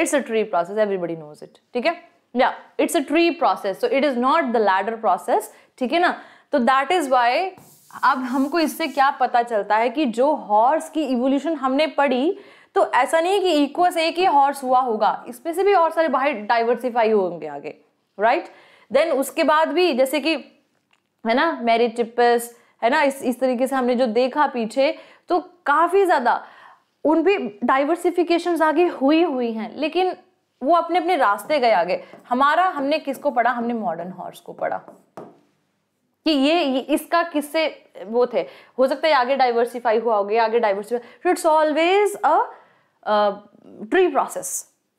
it's a tree process everybody knows it ठीक है या it's a tree process so it is not the ladder process ठीक है ना तो दैट इज़ वाई अब हमको इससे क्या पता चलता है कि जो हॉर्स की इवोल्यूशन हमने पढ़ी तो ऐसा नहीं है कि इक्वस एक ही हॉर्स हुआ होगा इसमें से भी और सारे बाहर डाइवर्सिफाई होंगे आगे राइट देन उसके बाद भी जैसे कि है ना मैरी चिप्पस है ना इस इस तरीके से हमने जो देखा पीछे तो काफ़ी ज़्यादा उन भी डाइवर्सिफिकेशन आगे हुई हुई हैं लेकिन वो अपने अपने रास्ते गए आगे हमारा हमने किसको पढ़ा हमने मॉडर्न हॉर्स को पढ़ा कि ये, इसका किससे वो थे हो सकता है आगे डाइवर्सिफाई हुआ होगा आगे diversify it's always a tree process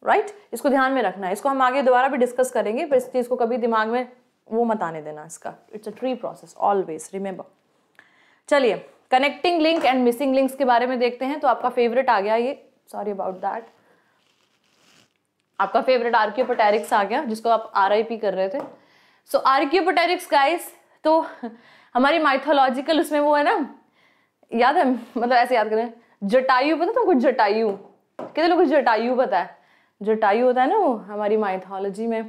right इसको ध्यान में रखना है इसको हम आगे दोबारा भी डिस्कस करेंगे पर इस चीज़ को कभी दिमाग में वो मत आने देना इसका it's a tree process always remember चलिए connecting link and missing links के बारे में देखते हैं तो आपका फेवरेट आ गया ये सॉरी अबाउट दैट आपका फेवरेट आर्क्योपोटेरिक्स आ गया जिसको आप आर कर रहे थे सो आर्क्योपोटेरिक्स गाइस तो हमारी माइथोलॉजिकल उसमें वो है ना याद है मतलब ऐसे याद करें जटायु पता तुमको जटायु कितने लोग जटायु पता है जटायु होता है ना वो हमारी माइथोलॉजी में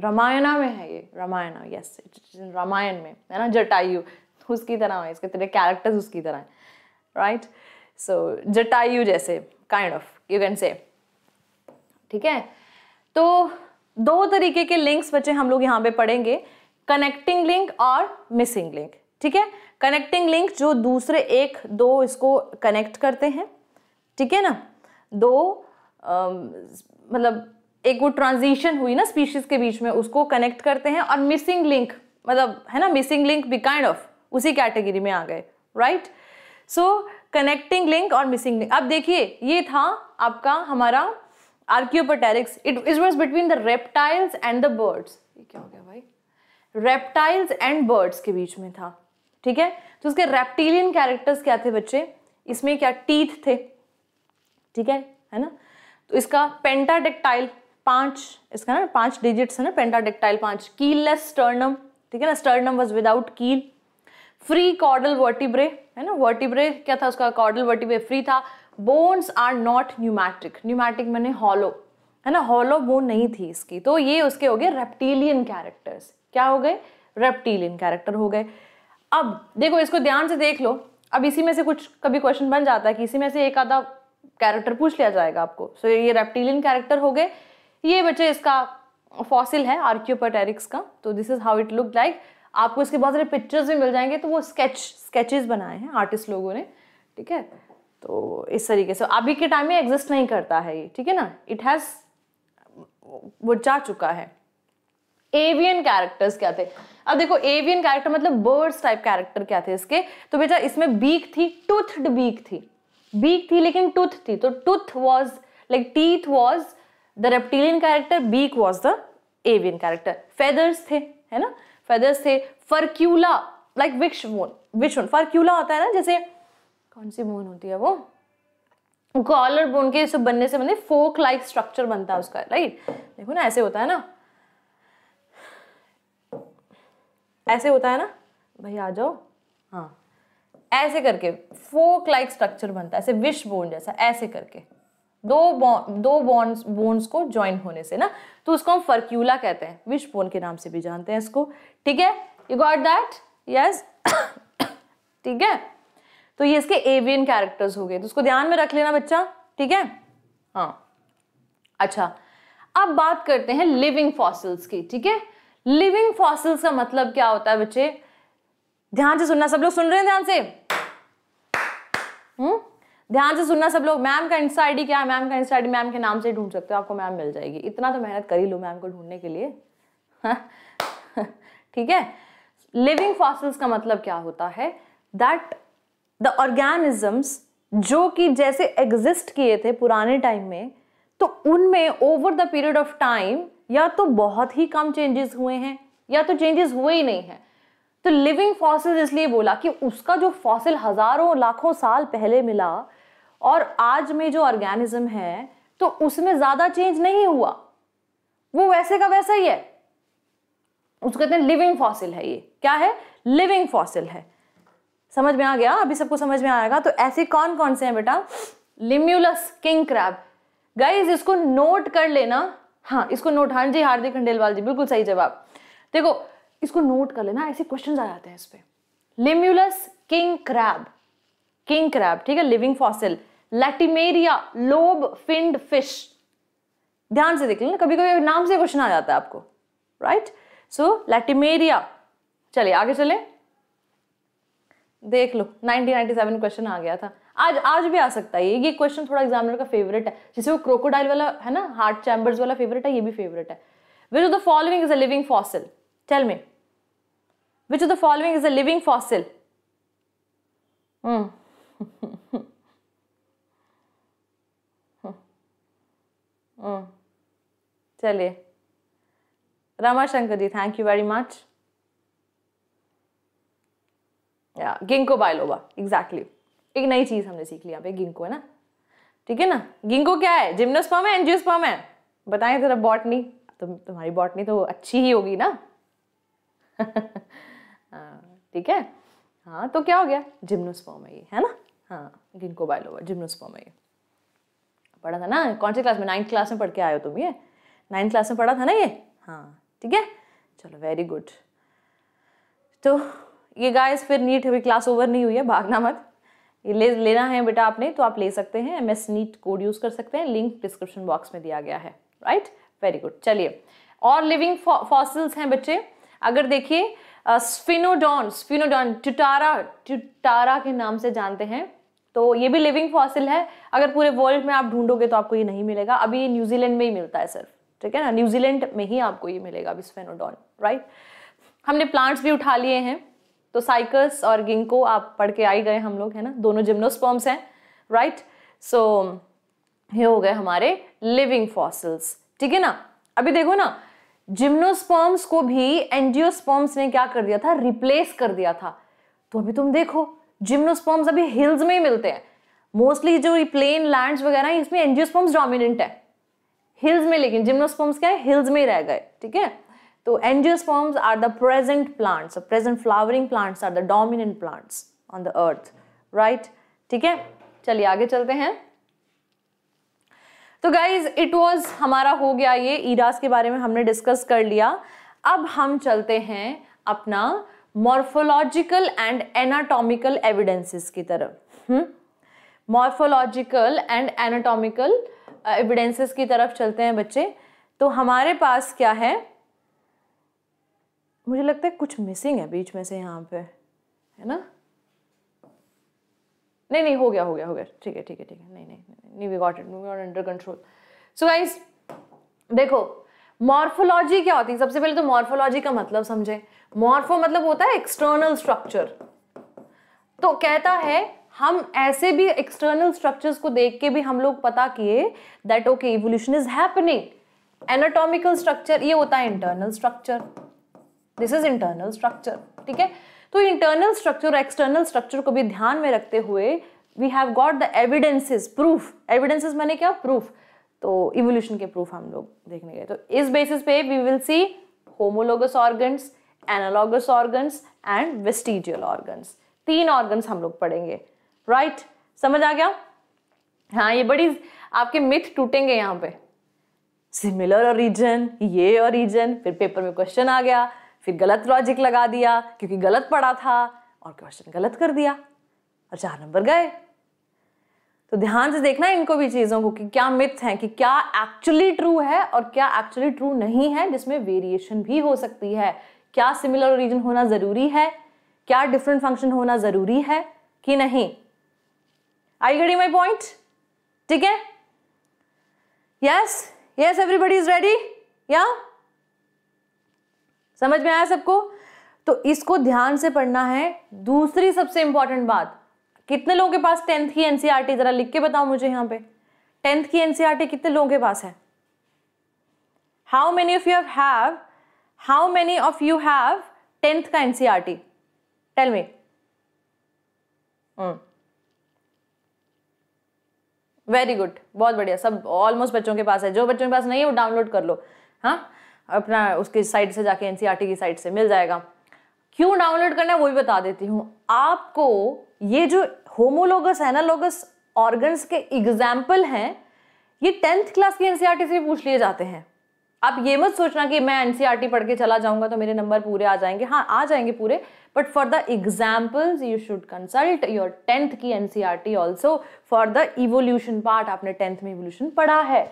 रामायणा में है ये रामायणा यस रामायण में है ना जटायु उसकी तरह है इसके तेरे कैरेक्टर्स उसकी तरह है राइट सो जटायु जैसे kind of you can say ठीक है तो दो तरीके के लिंक्स बच्चे हम लोग यहाँ पे पढ़ेंगे कनेक्टिंग लिंक और मिसिंग लिंक ठीक है कनेक्टिंग लिंक जो दूसरे एक दो इसको कनेक्ट करते हैं ठीक है ना दो मतलब एक वो ट्रांजिशन हुई ना स्पीशीज के बीच में उसको कनेक्ट करते हैं और मिसिंग लिंक मतलब है ना मिसिंग लिंक भी काइंड ऑफ उसी कैटेगरी में आ गए राइट सो कनेक्टिंग लिंक और मिसिंग लिंक अब देखिए ये था आपका हमारा Archaeopteryx it is was between the reptiles and the birds ये क्या हो गया भाई रेप्टाइल्स एंड बर्ड्स के बीच में था ठीक है तो उसके रेप्टिलियन कैरेक्टर्स क्या थे बच्चे इसमें क्या टीथ थे ठीक है है ना तो इसका पेंटाडेक्टाइल पांच इसका ना पांच डिजिट्स है ना पेंटाडेक्टाइल पांच कीललेस स्टर्नम ठीक है ना sternum was without keel free caudal vertebrae है ना वर्टिब्रे क्या था उसका कॉर्डल वर्टिब्रे फ्री था bones are not pneumatic pneumatic मैंने हॉलो है ना हॉलो बोन नहीं थी इसकी तो ये उसके हो गए रेप्टिलियन कैरेक्टर्स क्या हो गए रेप्टीलियन कैरेक्टर हो गए अब देखो इसको ध्यान से देख लो अब इसी में से कुछ कभी क्वेश्चन बन जाता है कि इसी में से एक आधा कैरेक्टर पूछ लिया जाएगा आपको सो so, ये रेप्टिलियन कैरेक्टर हो गए ये बच्चे इसका फॉसिल है आर्क्योपटेरिक्स का तो this is how it look like आपको इसके बहुत सारे पिक्चर्स भी मिल जाएंगे तो वो स्केच स्केचेस बनाए हैं आर्टिस्ट लोगों ने ठीक है तो इस तरीके से अभी के टाइम में एग्जिस्ट नहीं करता है ये ठीक है ना इट हैज़ वो जा चुका है एवियन कैरेक्टर्स क्या थे अब देखो एवियन कैरेक्टर मतलब बर्ड्स टाइप कैरेक्टर क्या थे इसके तो बेटा इसमें बीक थी टूथड बीक थी बीक थी लेकिन टूथ थी तो tooth was like teeth was the reptilian character beak was the avian character feathers थे है ना फेदर्स थे फर्क्यूला लाइक विक्स मोन विक्स मोन फर्क्यूला होता है ना जैसे कौन सी मोन होती है वो कॉलर बोन के सब बनने से मतलब फोक लाइक स्ट्रक्चर बनता है उसका राइट देखो ना ऐसे होता है ना ऐसे होता है ना भाई आ जाओ हाँ ऐसे करके फोक लाइक स्ट्रक्चर बनता है ऐसे विश बोन जैसा ऐसे करके दो बॉन दो बॉन्स बोन्स को ज्वाइन होने से ना तो उसको हम फर्क्यूला कहते हैं विश बोन के नाम से भी जानते हैं इसको ठीक है यू गॉट दैट यस ठीक है तो ये इसके एवियन कैरेक्टर्स हो गए तो उसको ध्यान में रख लेना बच्चा ठीक है हाँ अच्छा अब बात करते हैं लिविंग फॉसिल्स की ठीक है लिविंग फॉसिल्स का मतलब क्या होता है बच्चे ध्यान से सुनना सब लोग सुन रहे हैं ध्यान से हम्म ध्यान से सुनना सब लोग मैम का इंस्टा आईडी क्या है मैम का इंस्टा आईडी मैम के नाम से ढूंढ सकते हो आपको मैम मिल जाएगी इतना तो मेहनत कर ही लो मैम को ढूंढने के लिए ठीक है लिविंग फॉसिल्स का मतलब क्या होता है दैट द ऑर्गेनिजम्स जो कि जैसे एग्जिस्ट किए थे पुराने टाइम में तो उनमें over the period of time या तो बहुत ही कम चेंजेस हुए हैं या तो चेंजेस हुए ही नहीं है तो लिविंग फॉसिल इसलिए बोला कि उसका जो फॉसिल हजारों लाखों साल पहले मिला और आज में जो ऑर्गेनिज्म है तो उसमें ज़्यादा चेंज नहीं हुआ वो वैसे का वैसा ही है उसको कहते हैं लिविंग फॉसिल है ये क्या है लिविंग फॉसिल है समझ में आ गया अभी सबको समझ में आएगा तो ऐसे कौन कौन से हैं बेटा लिम्यूलस किंग क्रैब गाइज इसको नोट कर लेना हाँ इसको नोट हाँ जी हार्दिक खंडेलवाल जी बिल्कुल सही जवाब देखो इसको नोट कर लेना ऐसे क्वेश्चन आ जाते हैं इस पर Limulus king crab king crab ठीक है living fossil Latimeria lobe finned fish ध्यान से देख लेना कभी कभी नाम से क्वेश्चन आ जाता है आपको राइट सो लैटिमेरिया चलिए आगे चले देख लो 1997 क्वेश्चन आ गया था आज आज भी आ सकता है ये क्वेश्चन थोड़ा एग्जामिनर का फेवरेट है जैसे वो क्रोकोडाइल वाला है ना हार्ट चैम्बर्स वाला फेवरेट है ये भी फेवरेट है which of the following is a living fossil tell me which of the following is a living fossil चलिए Ramashankar ji thank you very much Ginkgo biloba exactly एक नई चीज़ हमने सीख ली यहाँ पे गिंको है ना ठीक है ना गिंको क्या है जिम्नोस्पर्म है एंजियोस्पर्म है बताएं जरा बॉटनी तुम तुम्हारी बॉटनी तो अच्छी ही होगी ना हाँ, ठीक है हाँ तो क्या हो गया जिम्नोस्पर्म है ये है ना हाँ गिनको बायोलोवा जिम्नोस्पर्म है ये पढ़ा था ना कौन सी क्लास में नाइन्थ क्लास में पढ़ के आयो तुम ये नाइन्थ क्लास में पढ़ा था ना ये हाँ ठीक है चलो वेरी गुड तो ये गाइस फिर नीट अभी क्लास ओवर नहीं हुई है भागना मत ले लेना है बेटा आपने तो आप ले सकते हैं M S NEET code use कर सकते हैं लिंक डिस्क्रिप्शन बॉक्स में दिया गया है राइट वेरी गुड चलिए और लिविंग फॉसिल्स हैं बच्चे अगर देखिए स्फिनोडॉन स्फिनोडॉन ट्यूटारा ट्यूटारा के नाम से जानते हैं तो ये भी लिविंग फॉसिल है अगर पूरे वर्ल्ड में आप ढूंढोगे तो आपको ये नहीं मिलेगा अभी न्यूजीलैंड में ही मिलता है सिर्फ ठीक है ना न्यूजीलैंड में ही आपको ये मिलेगा अभी स्फेनोडॉन राइट हमने प्लांट्स भी उठा लिए हैं तो साइकस और गिंको आप पढ़ के आई गए हम लोग है ना दोनों जिम्नोस्पर्म्स हैं राइट सो ये हो गए हमारे लिविंग फॉसिल्स ठीक है ना अभी देखो ना जिम्नोस्पर्म्स को भी एंजियोस्पर्म्स ने क्या कर दिया था रिप्लेस कर दिया था तो अभी तुम देखो जिम्नोस्पर्म्स अभी हिल्स में ही मिलते हैं मोस्टली जो प्लेन लैंड वगैरह इसमें एंजियोस्पर्म्स डोमिनेंट है हिल्स में लेकिन जिम्नोस्पर्म्स क्या है हिल्स में ही रह गए ठीक है तो angiosperms are the present plants present flowering plants are the dominant plants on the earth right ठीक है चलिए आगे चलते हैं तो गाइज इट वॉज हमारा हो गया ये ईरास के बारे में हमने डिस्कस कर लिया अब हम चलते हैं अपना मॉर्फोलॉजिकल एंड एनाटॉमिकल एविडेंसेस की तरफ मॉर्फोलॉजिकल एंड एनाटॉमिकल एविडेंसेस की तरफ चलते हैं बच्चे तो हमारे पास क्या है मुझे लगता है कुछ मिसिंग है बीच में से यहाँ पे है ना नहीं नहीं हो गया हो गया हो गया ठीक है ठीक है ठीक है नहीं नहीं नहीं we got it we got under control so guys देखो मॉर्फोलॉजी क्या होती है सबसे पहले तो मॉर्फोलॉजी का मतलब समझे मॉर्फो मतलब होता है एक्सटर्नल स्ट्रक्चर तो कहता है हम ऐसे भी एक्सटर्नल स्ट्रक्चर्स को देख के भी हम लोग पता किए that okay evolution is happening anatomical structure ये होता है internal structure this is internal structure ठीक है तो इंटरनल स्ट्रक्चर और एक्सटर्नल स्ट्रक्चर को भी ध्यान में रखते हुए we have got the evidences proof evidences मैंने क्या प्रूफ तो इवोल्यूशन के प्रूफ हम लोग देखने गए तो इस बेसिस पे we will see homologous organs analogous organs and vestigial organs तीन ऑर्गन्स हम लोग पढ़ेंगे राइट right? समझ आ गया हाँ ये बड़ी आपके मिथ टूटेंगे यहाँ पे सिमिलर ओरिजन ये ओरिजन फिर पेपर में क्वेश्चन आ गया फिर गलत लॉजिक लगा दिया क्योंकि गलत पढ़ा था और क्वेश्चन गलत कर दिया और चार नंबर गए तो ध्यान से देखना इनको भी चीज़ों को कि क्या मिथ है कि क्या एक्चुअली ट्रू है और क्या एक्चुअली ट्रू नहीं है जिसमें वेरिएशन भी हो सकती है क्या सिमिलर ओरिजिन होना ज़रूरी है क्या डिफरेंट फंक्शन होना ज़रूरी है कि नहीं आई गड़ी माई पॉइंट ठीक है yes yes everybody is ready या समझ में आया सबको तो इसको ध्यान से पढ़ना है दूसरी सबसे इंपॉर्टेंट बात कितने लोगों के पास टेंथ की एनसीआर e जरा लिख के बताओ मुझे यहां पे टेंथ की एनसीआर e कितने लोगों के पास है how many of you have how many of you have tenth का NCERT tell me very good बहुत बढ़िया सब ऑलमोस्ट बच्चों के पास है जो बच्चों के पास नहीं है वो डाउनलोड कर लो हाँ अपना उसके साइट से जाके एनसीईआरटी e की साइट से मिल जाएगा क्यों डाउनलोड करना है वो भी बता देती हूँ आपको ये जो होमोलोगस एनालोगस ऑर्गन्स के एग्जाम्पल हैं ये टेंथ क्लास की एनसीईआरटी से पूछ लिए जाते हैं आप ये मत सोचना कि मैं एनसीईआरटी e पढ़ के चला जाऊंगा तो मेरे नंबर पूरे आ जाएंगे हाँ आ जाएंगे पूरे but for the examples you should consult your tenth की NCERT also for the evolution part आपने टेंथ में इवोल्यूशन पढ़ा है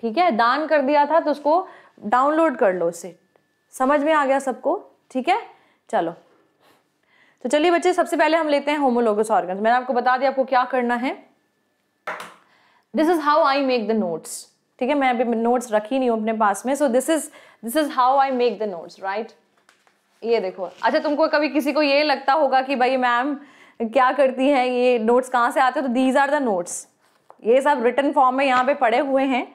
ठीक है दान कर दिया था तो उसको डाउनलोड कर लो उसे समझ में आ गया सबको ठीक है चलो तो चलिए बच्चे सबसे पहले हम लेते हैं होमोलोगस ऑर्गन मैंने आपको बता दिया आपको क्या करना है this is how I make the notes ठीक है मैं अभी नोट्स रखी नहीं हूँ अपने पास में so this is this is how I make the notes right ये देखो अच्छा तुमको कभी किसी को ये लगता होगा कि भाई मैम क्या करती हैं ये नोट्स कहाँ से आते हैं तो दीज आर द नोट्स ये सब रिटर्न फॉर्म में यहाँ पे पड़े हुए हैं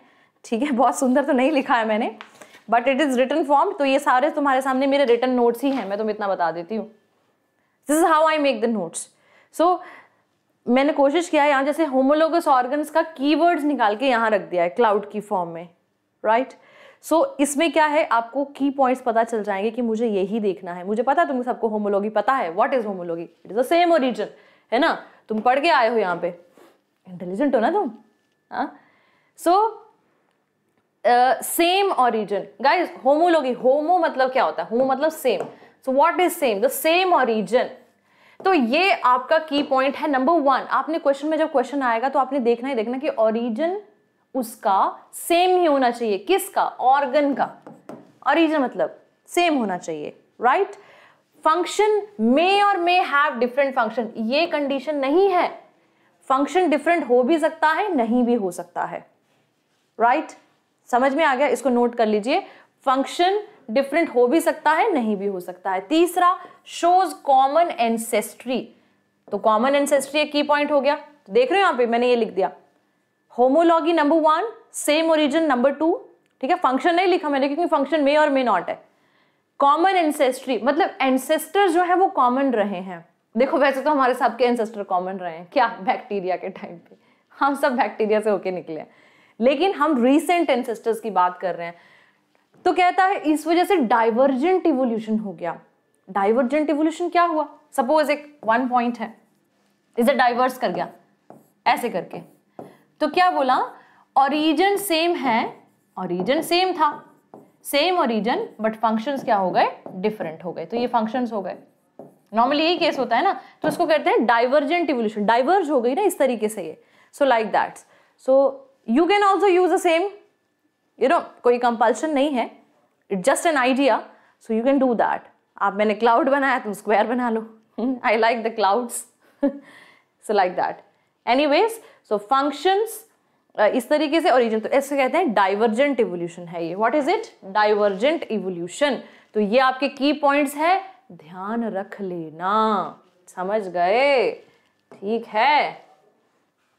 ठीक है बहुत सुंदर तो नहीं लिखा है मैंने but it is return form तो ये सारे तुम्हारे सामने मेरे रिटर्न नोट्स ही हैं मैं तुम इतना बता देती हूँ this is how I make the notes so मैंने कोशिश किया यहाँ जैसे होमोलोगस ऑर्गन्स का कीवर्ड्स निकाल के यहाँ रख दिया है क्लाउड की फॉर्म में राइट right? सो so, इसमें क्या है आपको की पॉइंट्स पता चल जाएंगे कि मुझे यही देखना है मुझे पता है तुम सबको होमोलॉगी पता है what is homology it is the same origin है ना तुम पढ़ के आए हो यहाँ पे इंटेलिजेंट हो ना तुम हाँ so so, same origin guys homology homo मतलब क्या होता है होमो मतलब same so what is same the same origin तो ये आपका की पॉइंट है नंबर वन आपने क्वेश्चन में जब क्वेश्चन आएगा तो आपने देखना ही देखना कि ऑरिजिन उसका सेम ही होना चाहिए किसका ऑर्गन का ऑरिजन मतलब सेम होना चाहिए राइट फंक्शन मे और मे हैव डिफरेंट फंक्शन ये कंडीशन नहीं है फंक्शन डिफरेंट हो भी सकता है नहीं भी हो सकता है राइट right? समझ में आ गया इसको नोट कर लीजिए फंक्शन डिफरेंट हो भी सकता है नहीं भी हो सकता है तीसरा शोज कॉमन एंसेस्ट्री तो कॉमन एंसेस्ट्री एक की पॉइंट हो गया तो देख रहे हो यहां पे मैंने ये लिख दिया homology number one same origin number two ठीक है फंक्शन नहीं लिखा मैंने क्योंकि फंक्शन मे और मे नॉट है कॉमन एंसेस्ट्री मतलब एंसेस्टर जो है वो कॉमन रहे हैं देखो वैसे तो हमारे सबके एंसेस्टर कॉमन रहे हैं क्या बैक्टीरिया के टाइम पे हम सब बैक्टीरिया से होके निकले हैं लेकिन हम रिसेंट एंसेस्टर्स की बात कर रहे हैं तो कहता है इस वजह से डाइवर्जेंट इवोल्यूशन हो गया डाइवर्जेंट इवोल्यूशन क्या हुआ सपोज एक वन पॉइंट है इसे डाइवर्स कर गया ऐसे करके तो क्या बोला ओरिजिन सेम है ओरिजिन सेम था सेम ओरिजिन बट फंक्शंस क्या हो गए डिफरेंट हो गए तो ये फंक्शंस हो गए नॉर्मली यही केस होता है ना तो इसको कहते हैं डाइवर्जेंट इवोल्यूशन डाइवर्ज हो गई ना इस तरीके से ये so like that's so you can also use the same you know कोई कंपल्शन नहीं है it just an idea so you can do that आप मैंने क्लाउड बनाया तुम स्क्वायर बना लो I like the clouds so like that anyways so functions इस तरीके से ओरिजिन तो ऐसे कहते हैं डाइवर्जेंट इवोल्यूशन है ये what is it divergent evolution तो ये आपके की पॉइंट्स है ध्यान रख लेना समझ गए ठीक है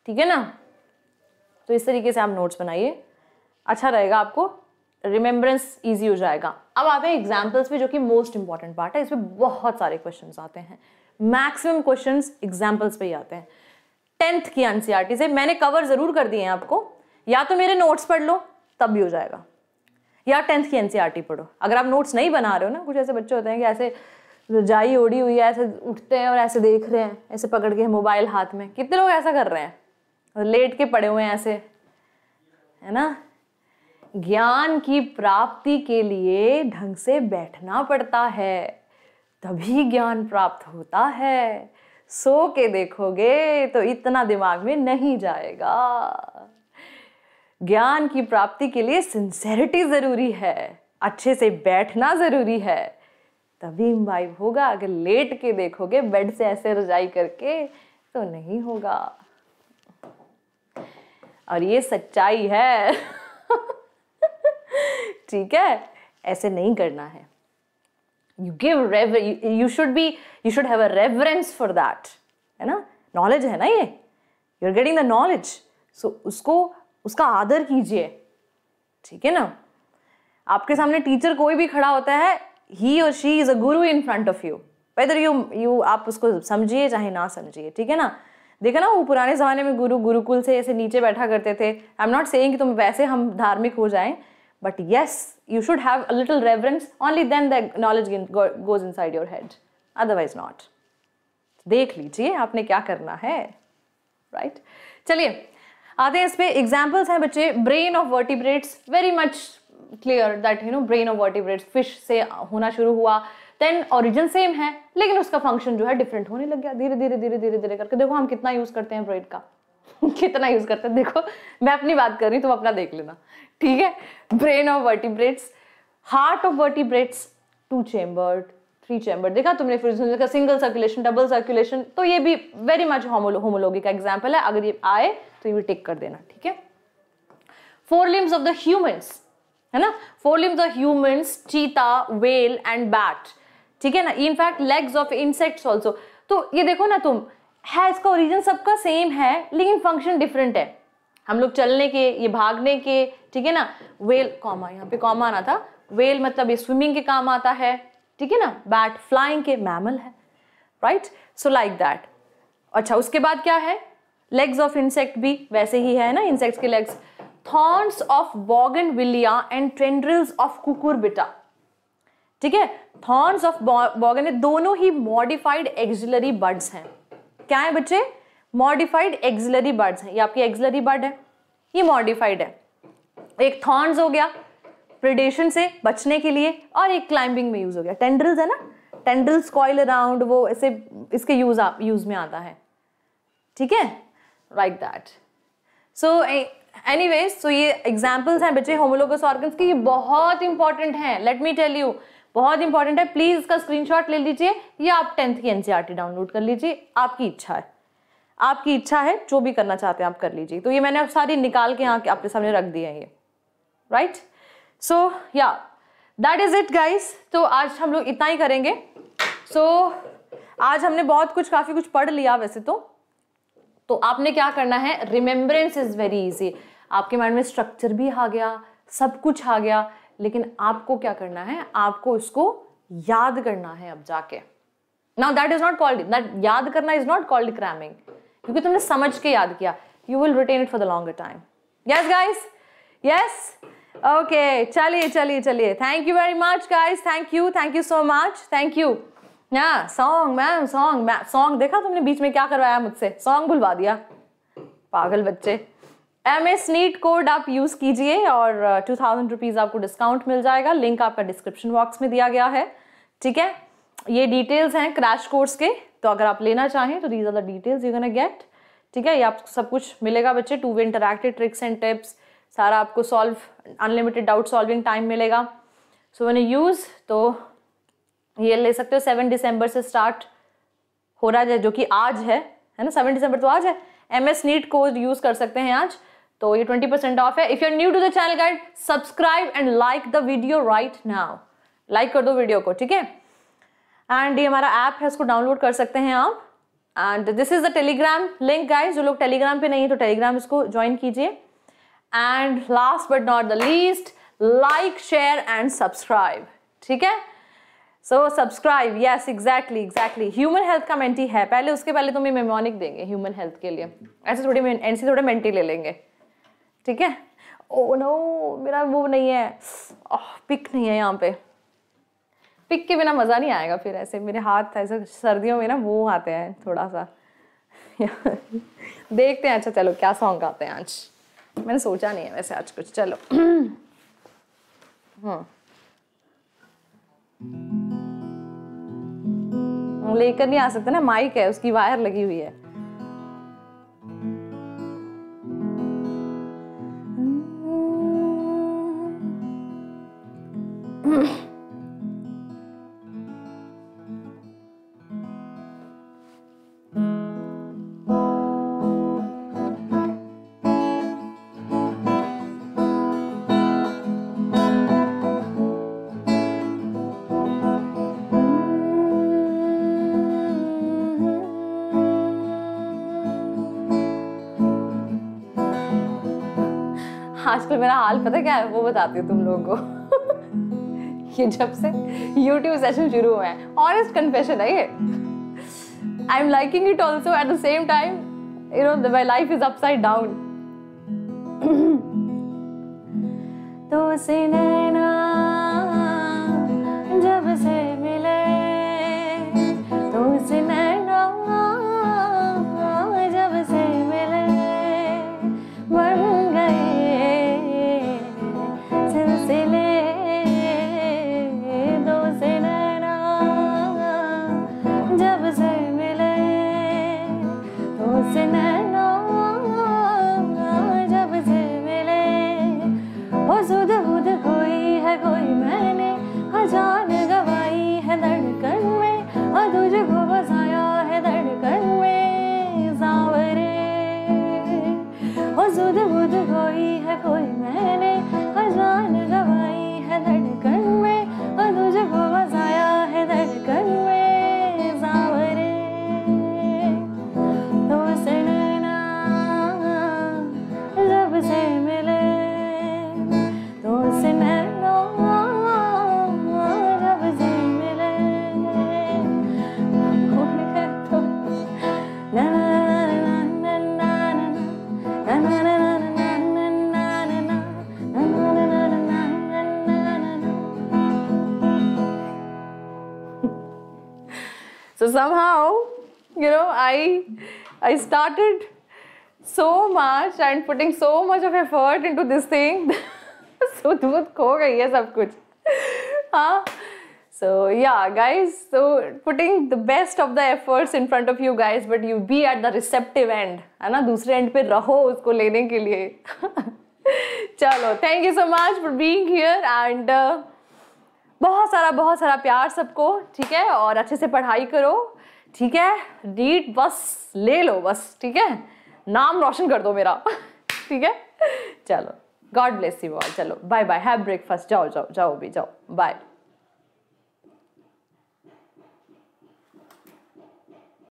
ठीक है ना तो इस तरीके से आप नोट्स बनाइए अच्छा रहेगा आपको रिमेम्बरेंस ईजी हो जाएगा अब आते हैं एग्जाम्पल्स पे जो कि मोस्ट इंपॉर्टेंट पार्ट है इसमें बहुत सारे क्वेश्चन आते हैं मैक्सिमम क्वेश्चन एग्जाम्पल्स पे ही आते हैं टेंथ की एनसीआर से मैंने कवर ज़रूर कर दिए हैं आपको या तो मेरे नोट्स पढ़ लो तब भी हो जाएगा या टेंथ की एनसीआर पढ़ो अगर आप नोट्स नहीं बना रहे हो ना कुछ ऐसे बच्चे होते हैं कि ऐसे जाई ओढ़ी हुई है ऐसे उठते हैं और ऐसे देख रहे हैं ऐसे पकड़ के मोबाइल हाथ में कितने लोग ऐसा कर रहे हैं लेट के पड़े हुए हैं ऐसे है ना ज्ञान की प्राप्ति के लिए ढंग से बैठना पड़ता है तभी ज्ञान प्राप्त होता है सो के देखोगे तो इतना दिमाग में नहीं जाएगा ज्ञान की प्राप्ति के लिए सिंसेरिटी ज़रूरी है अच्छे से बैठना ज़रूरी है तभी इम्बाइव होगा अगर लेट के देखोगे बेड से ऐसे रजाई करके तो नहीं होगा और ये सच्चाई है ठीक है ऐसे नहीं करना है you give rev you should be you should have a reverence for that है ना नॉलेज है ना ये you are getting the knowledge so उसको उसका आदर कीजिए ठीक है ना आपके सामने टीचर कोई भी खड़ा होता है ही और she is a guru in front of you whether you you आप उसको समझिए चाहे ना समझिए ठीक है ना देखा ना वो पुराने ज़माने में गुरु गुरुकुल से ऐसे नीचे बैठा करते थे आई एम नॉट सेइंग कि तुम वैसे हम धार्मिक हो जाएं but yes you should have a little reverence only then the knowledge goes inside your head otherwise not देख लीजिए आपने क्या करना है राइट right? चलिए आते हैं इस पे एग्जाम्पल्स हैं बच्चे brain of vertebrates very much clear that you know brain of vertebrates fish से होना शुरू हुआ देन ओरिजिन सेम है लेकिन उसका फंक्शन जो है डिफरेंट होने लग गया धीरे धीरे धीरे धीरे धीरे करके देखो हम कितना यूज़ करते हैं ब्रेड का कितना यूज़ करते हैं देखो मैं अपनी बात कर रही हूँ तुम अपना देख लेना ठीक है brain of vertebrates heart of vertebrates two chambered three chamber देखा तुमने फिर का सिंगल सर्कुलेशन डबल सर्कुलेशन तो ये भी वेरी मच होमोलॉजी का एग्जाम्पल है अगर ये आए तो ये भी टिक कर देना ठीक है four limbs of the humans है ना four limbs of humans cheetah whale and bat ठीक है ना in fact legs of insects also तो ये देखो ना तुम है इसका ओरिजिन सबका सेम है लेकिन फंक्शन डिफरेंट है हम लोग चलने के ये भागने के ठीक है ना वेल कॉमा यहाँ पे कॉमा आना था वेल मतलब ये स्विमिंग के काम आता है ठीक है ना बैट फ्लाइंग के मैमल है राइट सो लाइक दैट अच्छा उसके बाद क्या है लेग्स ऑफ इंसेक्ट भी वैसे ही है ना इंसेक्ट्स के legs thorns of bougainvillea and tendrils of cucurbita ठीक है थॉर्न्स ऑफ बॉगन दोनों ही मॉडिफाइड एक्सिलरी बर्ड्स हैं क्या है बच्चे मॉडिफाइड एक्सिलरी बर्ड्स हैं ये आपकी एक्सिलरी बर्ड है ये मॉडिफाइड है एक थॉर्न्स हो गया प्रिडेशन से बचने के लिए और एक क्लाइंबिंग में यूज हो गया टेंड्रिल्स है ना टेंड्रिल्स कॉइल अराउंड वो ऐसे इसके यूज यूज में आता है ठीक है right that so anyways so ये एग्जाम्पल्स हैं बच्चे होमोलोगस ऑर्गन्स की ये बहुत इंपॉर्टेंट हैं लेट मी टेल यू बहुत इंपॉर्टेंट है प्लीज इसका स्क्रीनशॉट ले लीजिए या आप टेंथ की एनसीईआरटी डाउनलोड e कर लीजिए आपकी इच्छा है आपकी इच्छा है जो भी करना चाहते हैं आप कर लीजिए तो ये मैंने अब सारी निकाल के यहाँ आपके सामने रख दिए हैं ये राइट सो या दैट इज इट गाइस तो आज हम लोग इतना ही करेंगे सो so, आज हमने बहुत कुछ काफ़ी कुछ पढ़ लिया वैसे तो तो आपने क्या करना है रिमेम्बरेंस इज़ वेरी इजी आपके माइंड में स्ट्रक्चर भी आ गया सब कुछ आ गया लेकिन आपको क्या करना है आपको इसको याद करना है अब जाके now that is not called that याद करना इज नॉट कॉल्ड क्रैमिंग क्योंकि तुमने समझ के याद किया you will retain it for the longer time yes guys yes okay चलिए चलिए चलिए thank you very much guys thank you thank you so much thank you ना song ma'am song ma'am song देखा तुमने बीच में क्या करवाया मुझसे सॉन्ग भुलवा दिया पागल बच्चे एम एस नीट कोड आप यूज़ कीजिए और टू थाउजेंड रुपीज़ आपको डिस्काउंट मिल जाएगा लिंक आपका डिस्क्रिप्शन बॉक्स में दिया गया है ठीक है ये डिटेल्स हैं क्रैश कोर्स के तो अगर आप लेना चाहें तो these are the details you can get ठीक है ये आपको सब कुछ मिलेगा बच्चे two way interactive tricks and tips सारा आपको solve unlimited doubt solving time मिलेगा सो वन यूज़ तो ये ले सकते हो सेवन दिसंबर से स्टार्ट हो रहा है जो कि आज है है ना सेवन दिसंबर तो आज है M S NEET code use कर सकते हैं आज तो ये 20 परसेंट ऑफ है if you are new to the channel guys subscribe and like the video right now like कर दो वीडियो को ठीक है एंड ये हमारा ऐप है उसको डाउनलोड कर सकते हैं आप and this is the Telegram link guys जो लोग टेलीग्राम पे नहीं है तो टेलीग्राम इसको ज्वाइन कीजिए and last but not the least like share and subscribe ठीक है so subscribe yes exactly exactly human health का मेंटी है पहले उसके पहले तुम्हें तो मेमोनिक देंगे ह्यूमन हेल्थ के लिए ऐसे थोड़ी एनसी थोड़ा मेंटी ले लेंगे ठीक है ओ oh, नो मेरा वो नहीं है ओह oh, पिक नहीं है यहाँ पे पिक के बिना मज़ा नहीं आएगा फिर ऐसे मेरे हाथ ऐसे सर्दियों में ना वो आते हैं थोड़ा सा देखते हैं अच्छा चलो क्या सॉन्ग गाते हैं आज मैंने सोचा नहीं है वैसे आज कुछ चलो हाँ। लेकर नहीं आ सकते ना माइक है उसकी वायर लगी हुई है आजकल मेरा हाल पता क्या है वो बताती हूँ तुम लोगों को ये जब से YouTube सेशन शुरू हुए हैं ऑनेस्ट कन्फेशन है ये I am liking it also at the same time you know my life is upside down तो since I started so much and putting so much of effort into this thing खो गई है सब कुछ हाँ so yeah guys so putting the best of the efforts in front of you guys but you be at the receptive end है ना दूसरे एंड पे रहो उसको लेने के लिए चलो thank you so much for being here and बहुत सारा बहुत सारा प्यार सबको ठीक है और अच्छे से पढ़ाई करो ठीक है डीट बस ले लो बस ठीक है नाम रोशन कर दो मेरा ठीक है चलो गॉड ब्लेस यू ऑल चलो बाय बाय हैव ब्रेकफास्ट जाओ जाओ जाओ भी जाओ बाय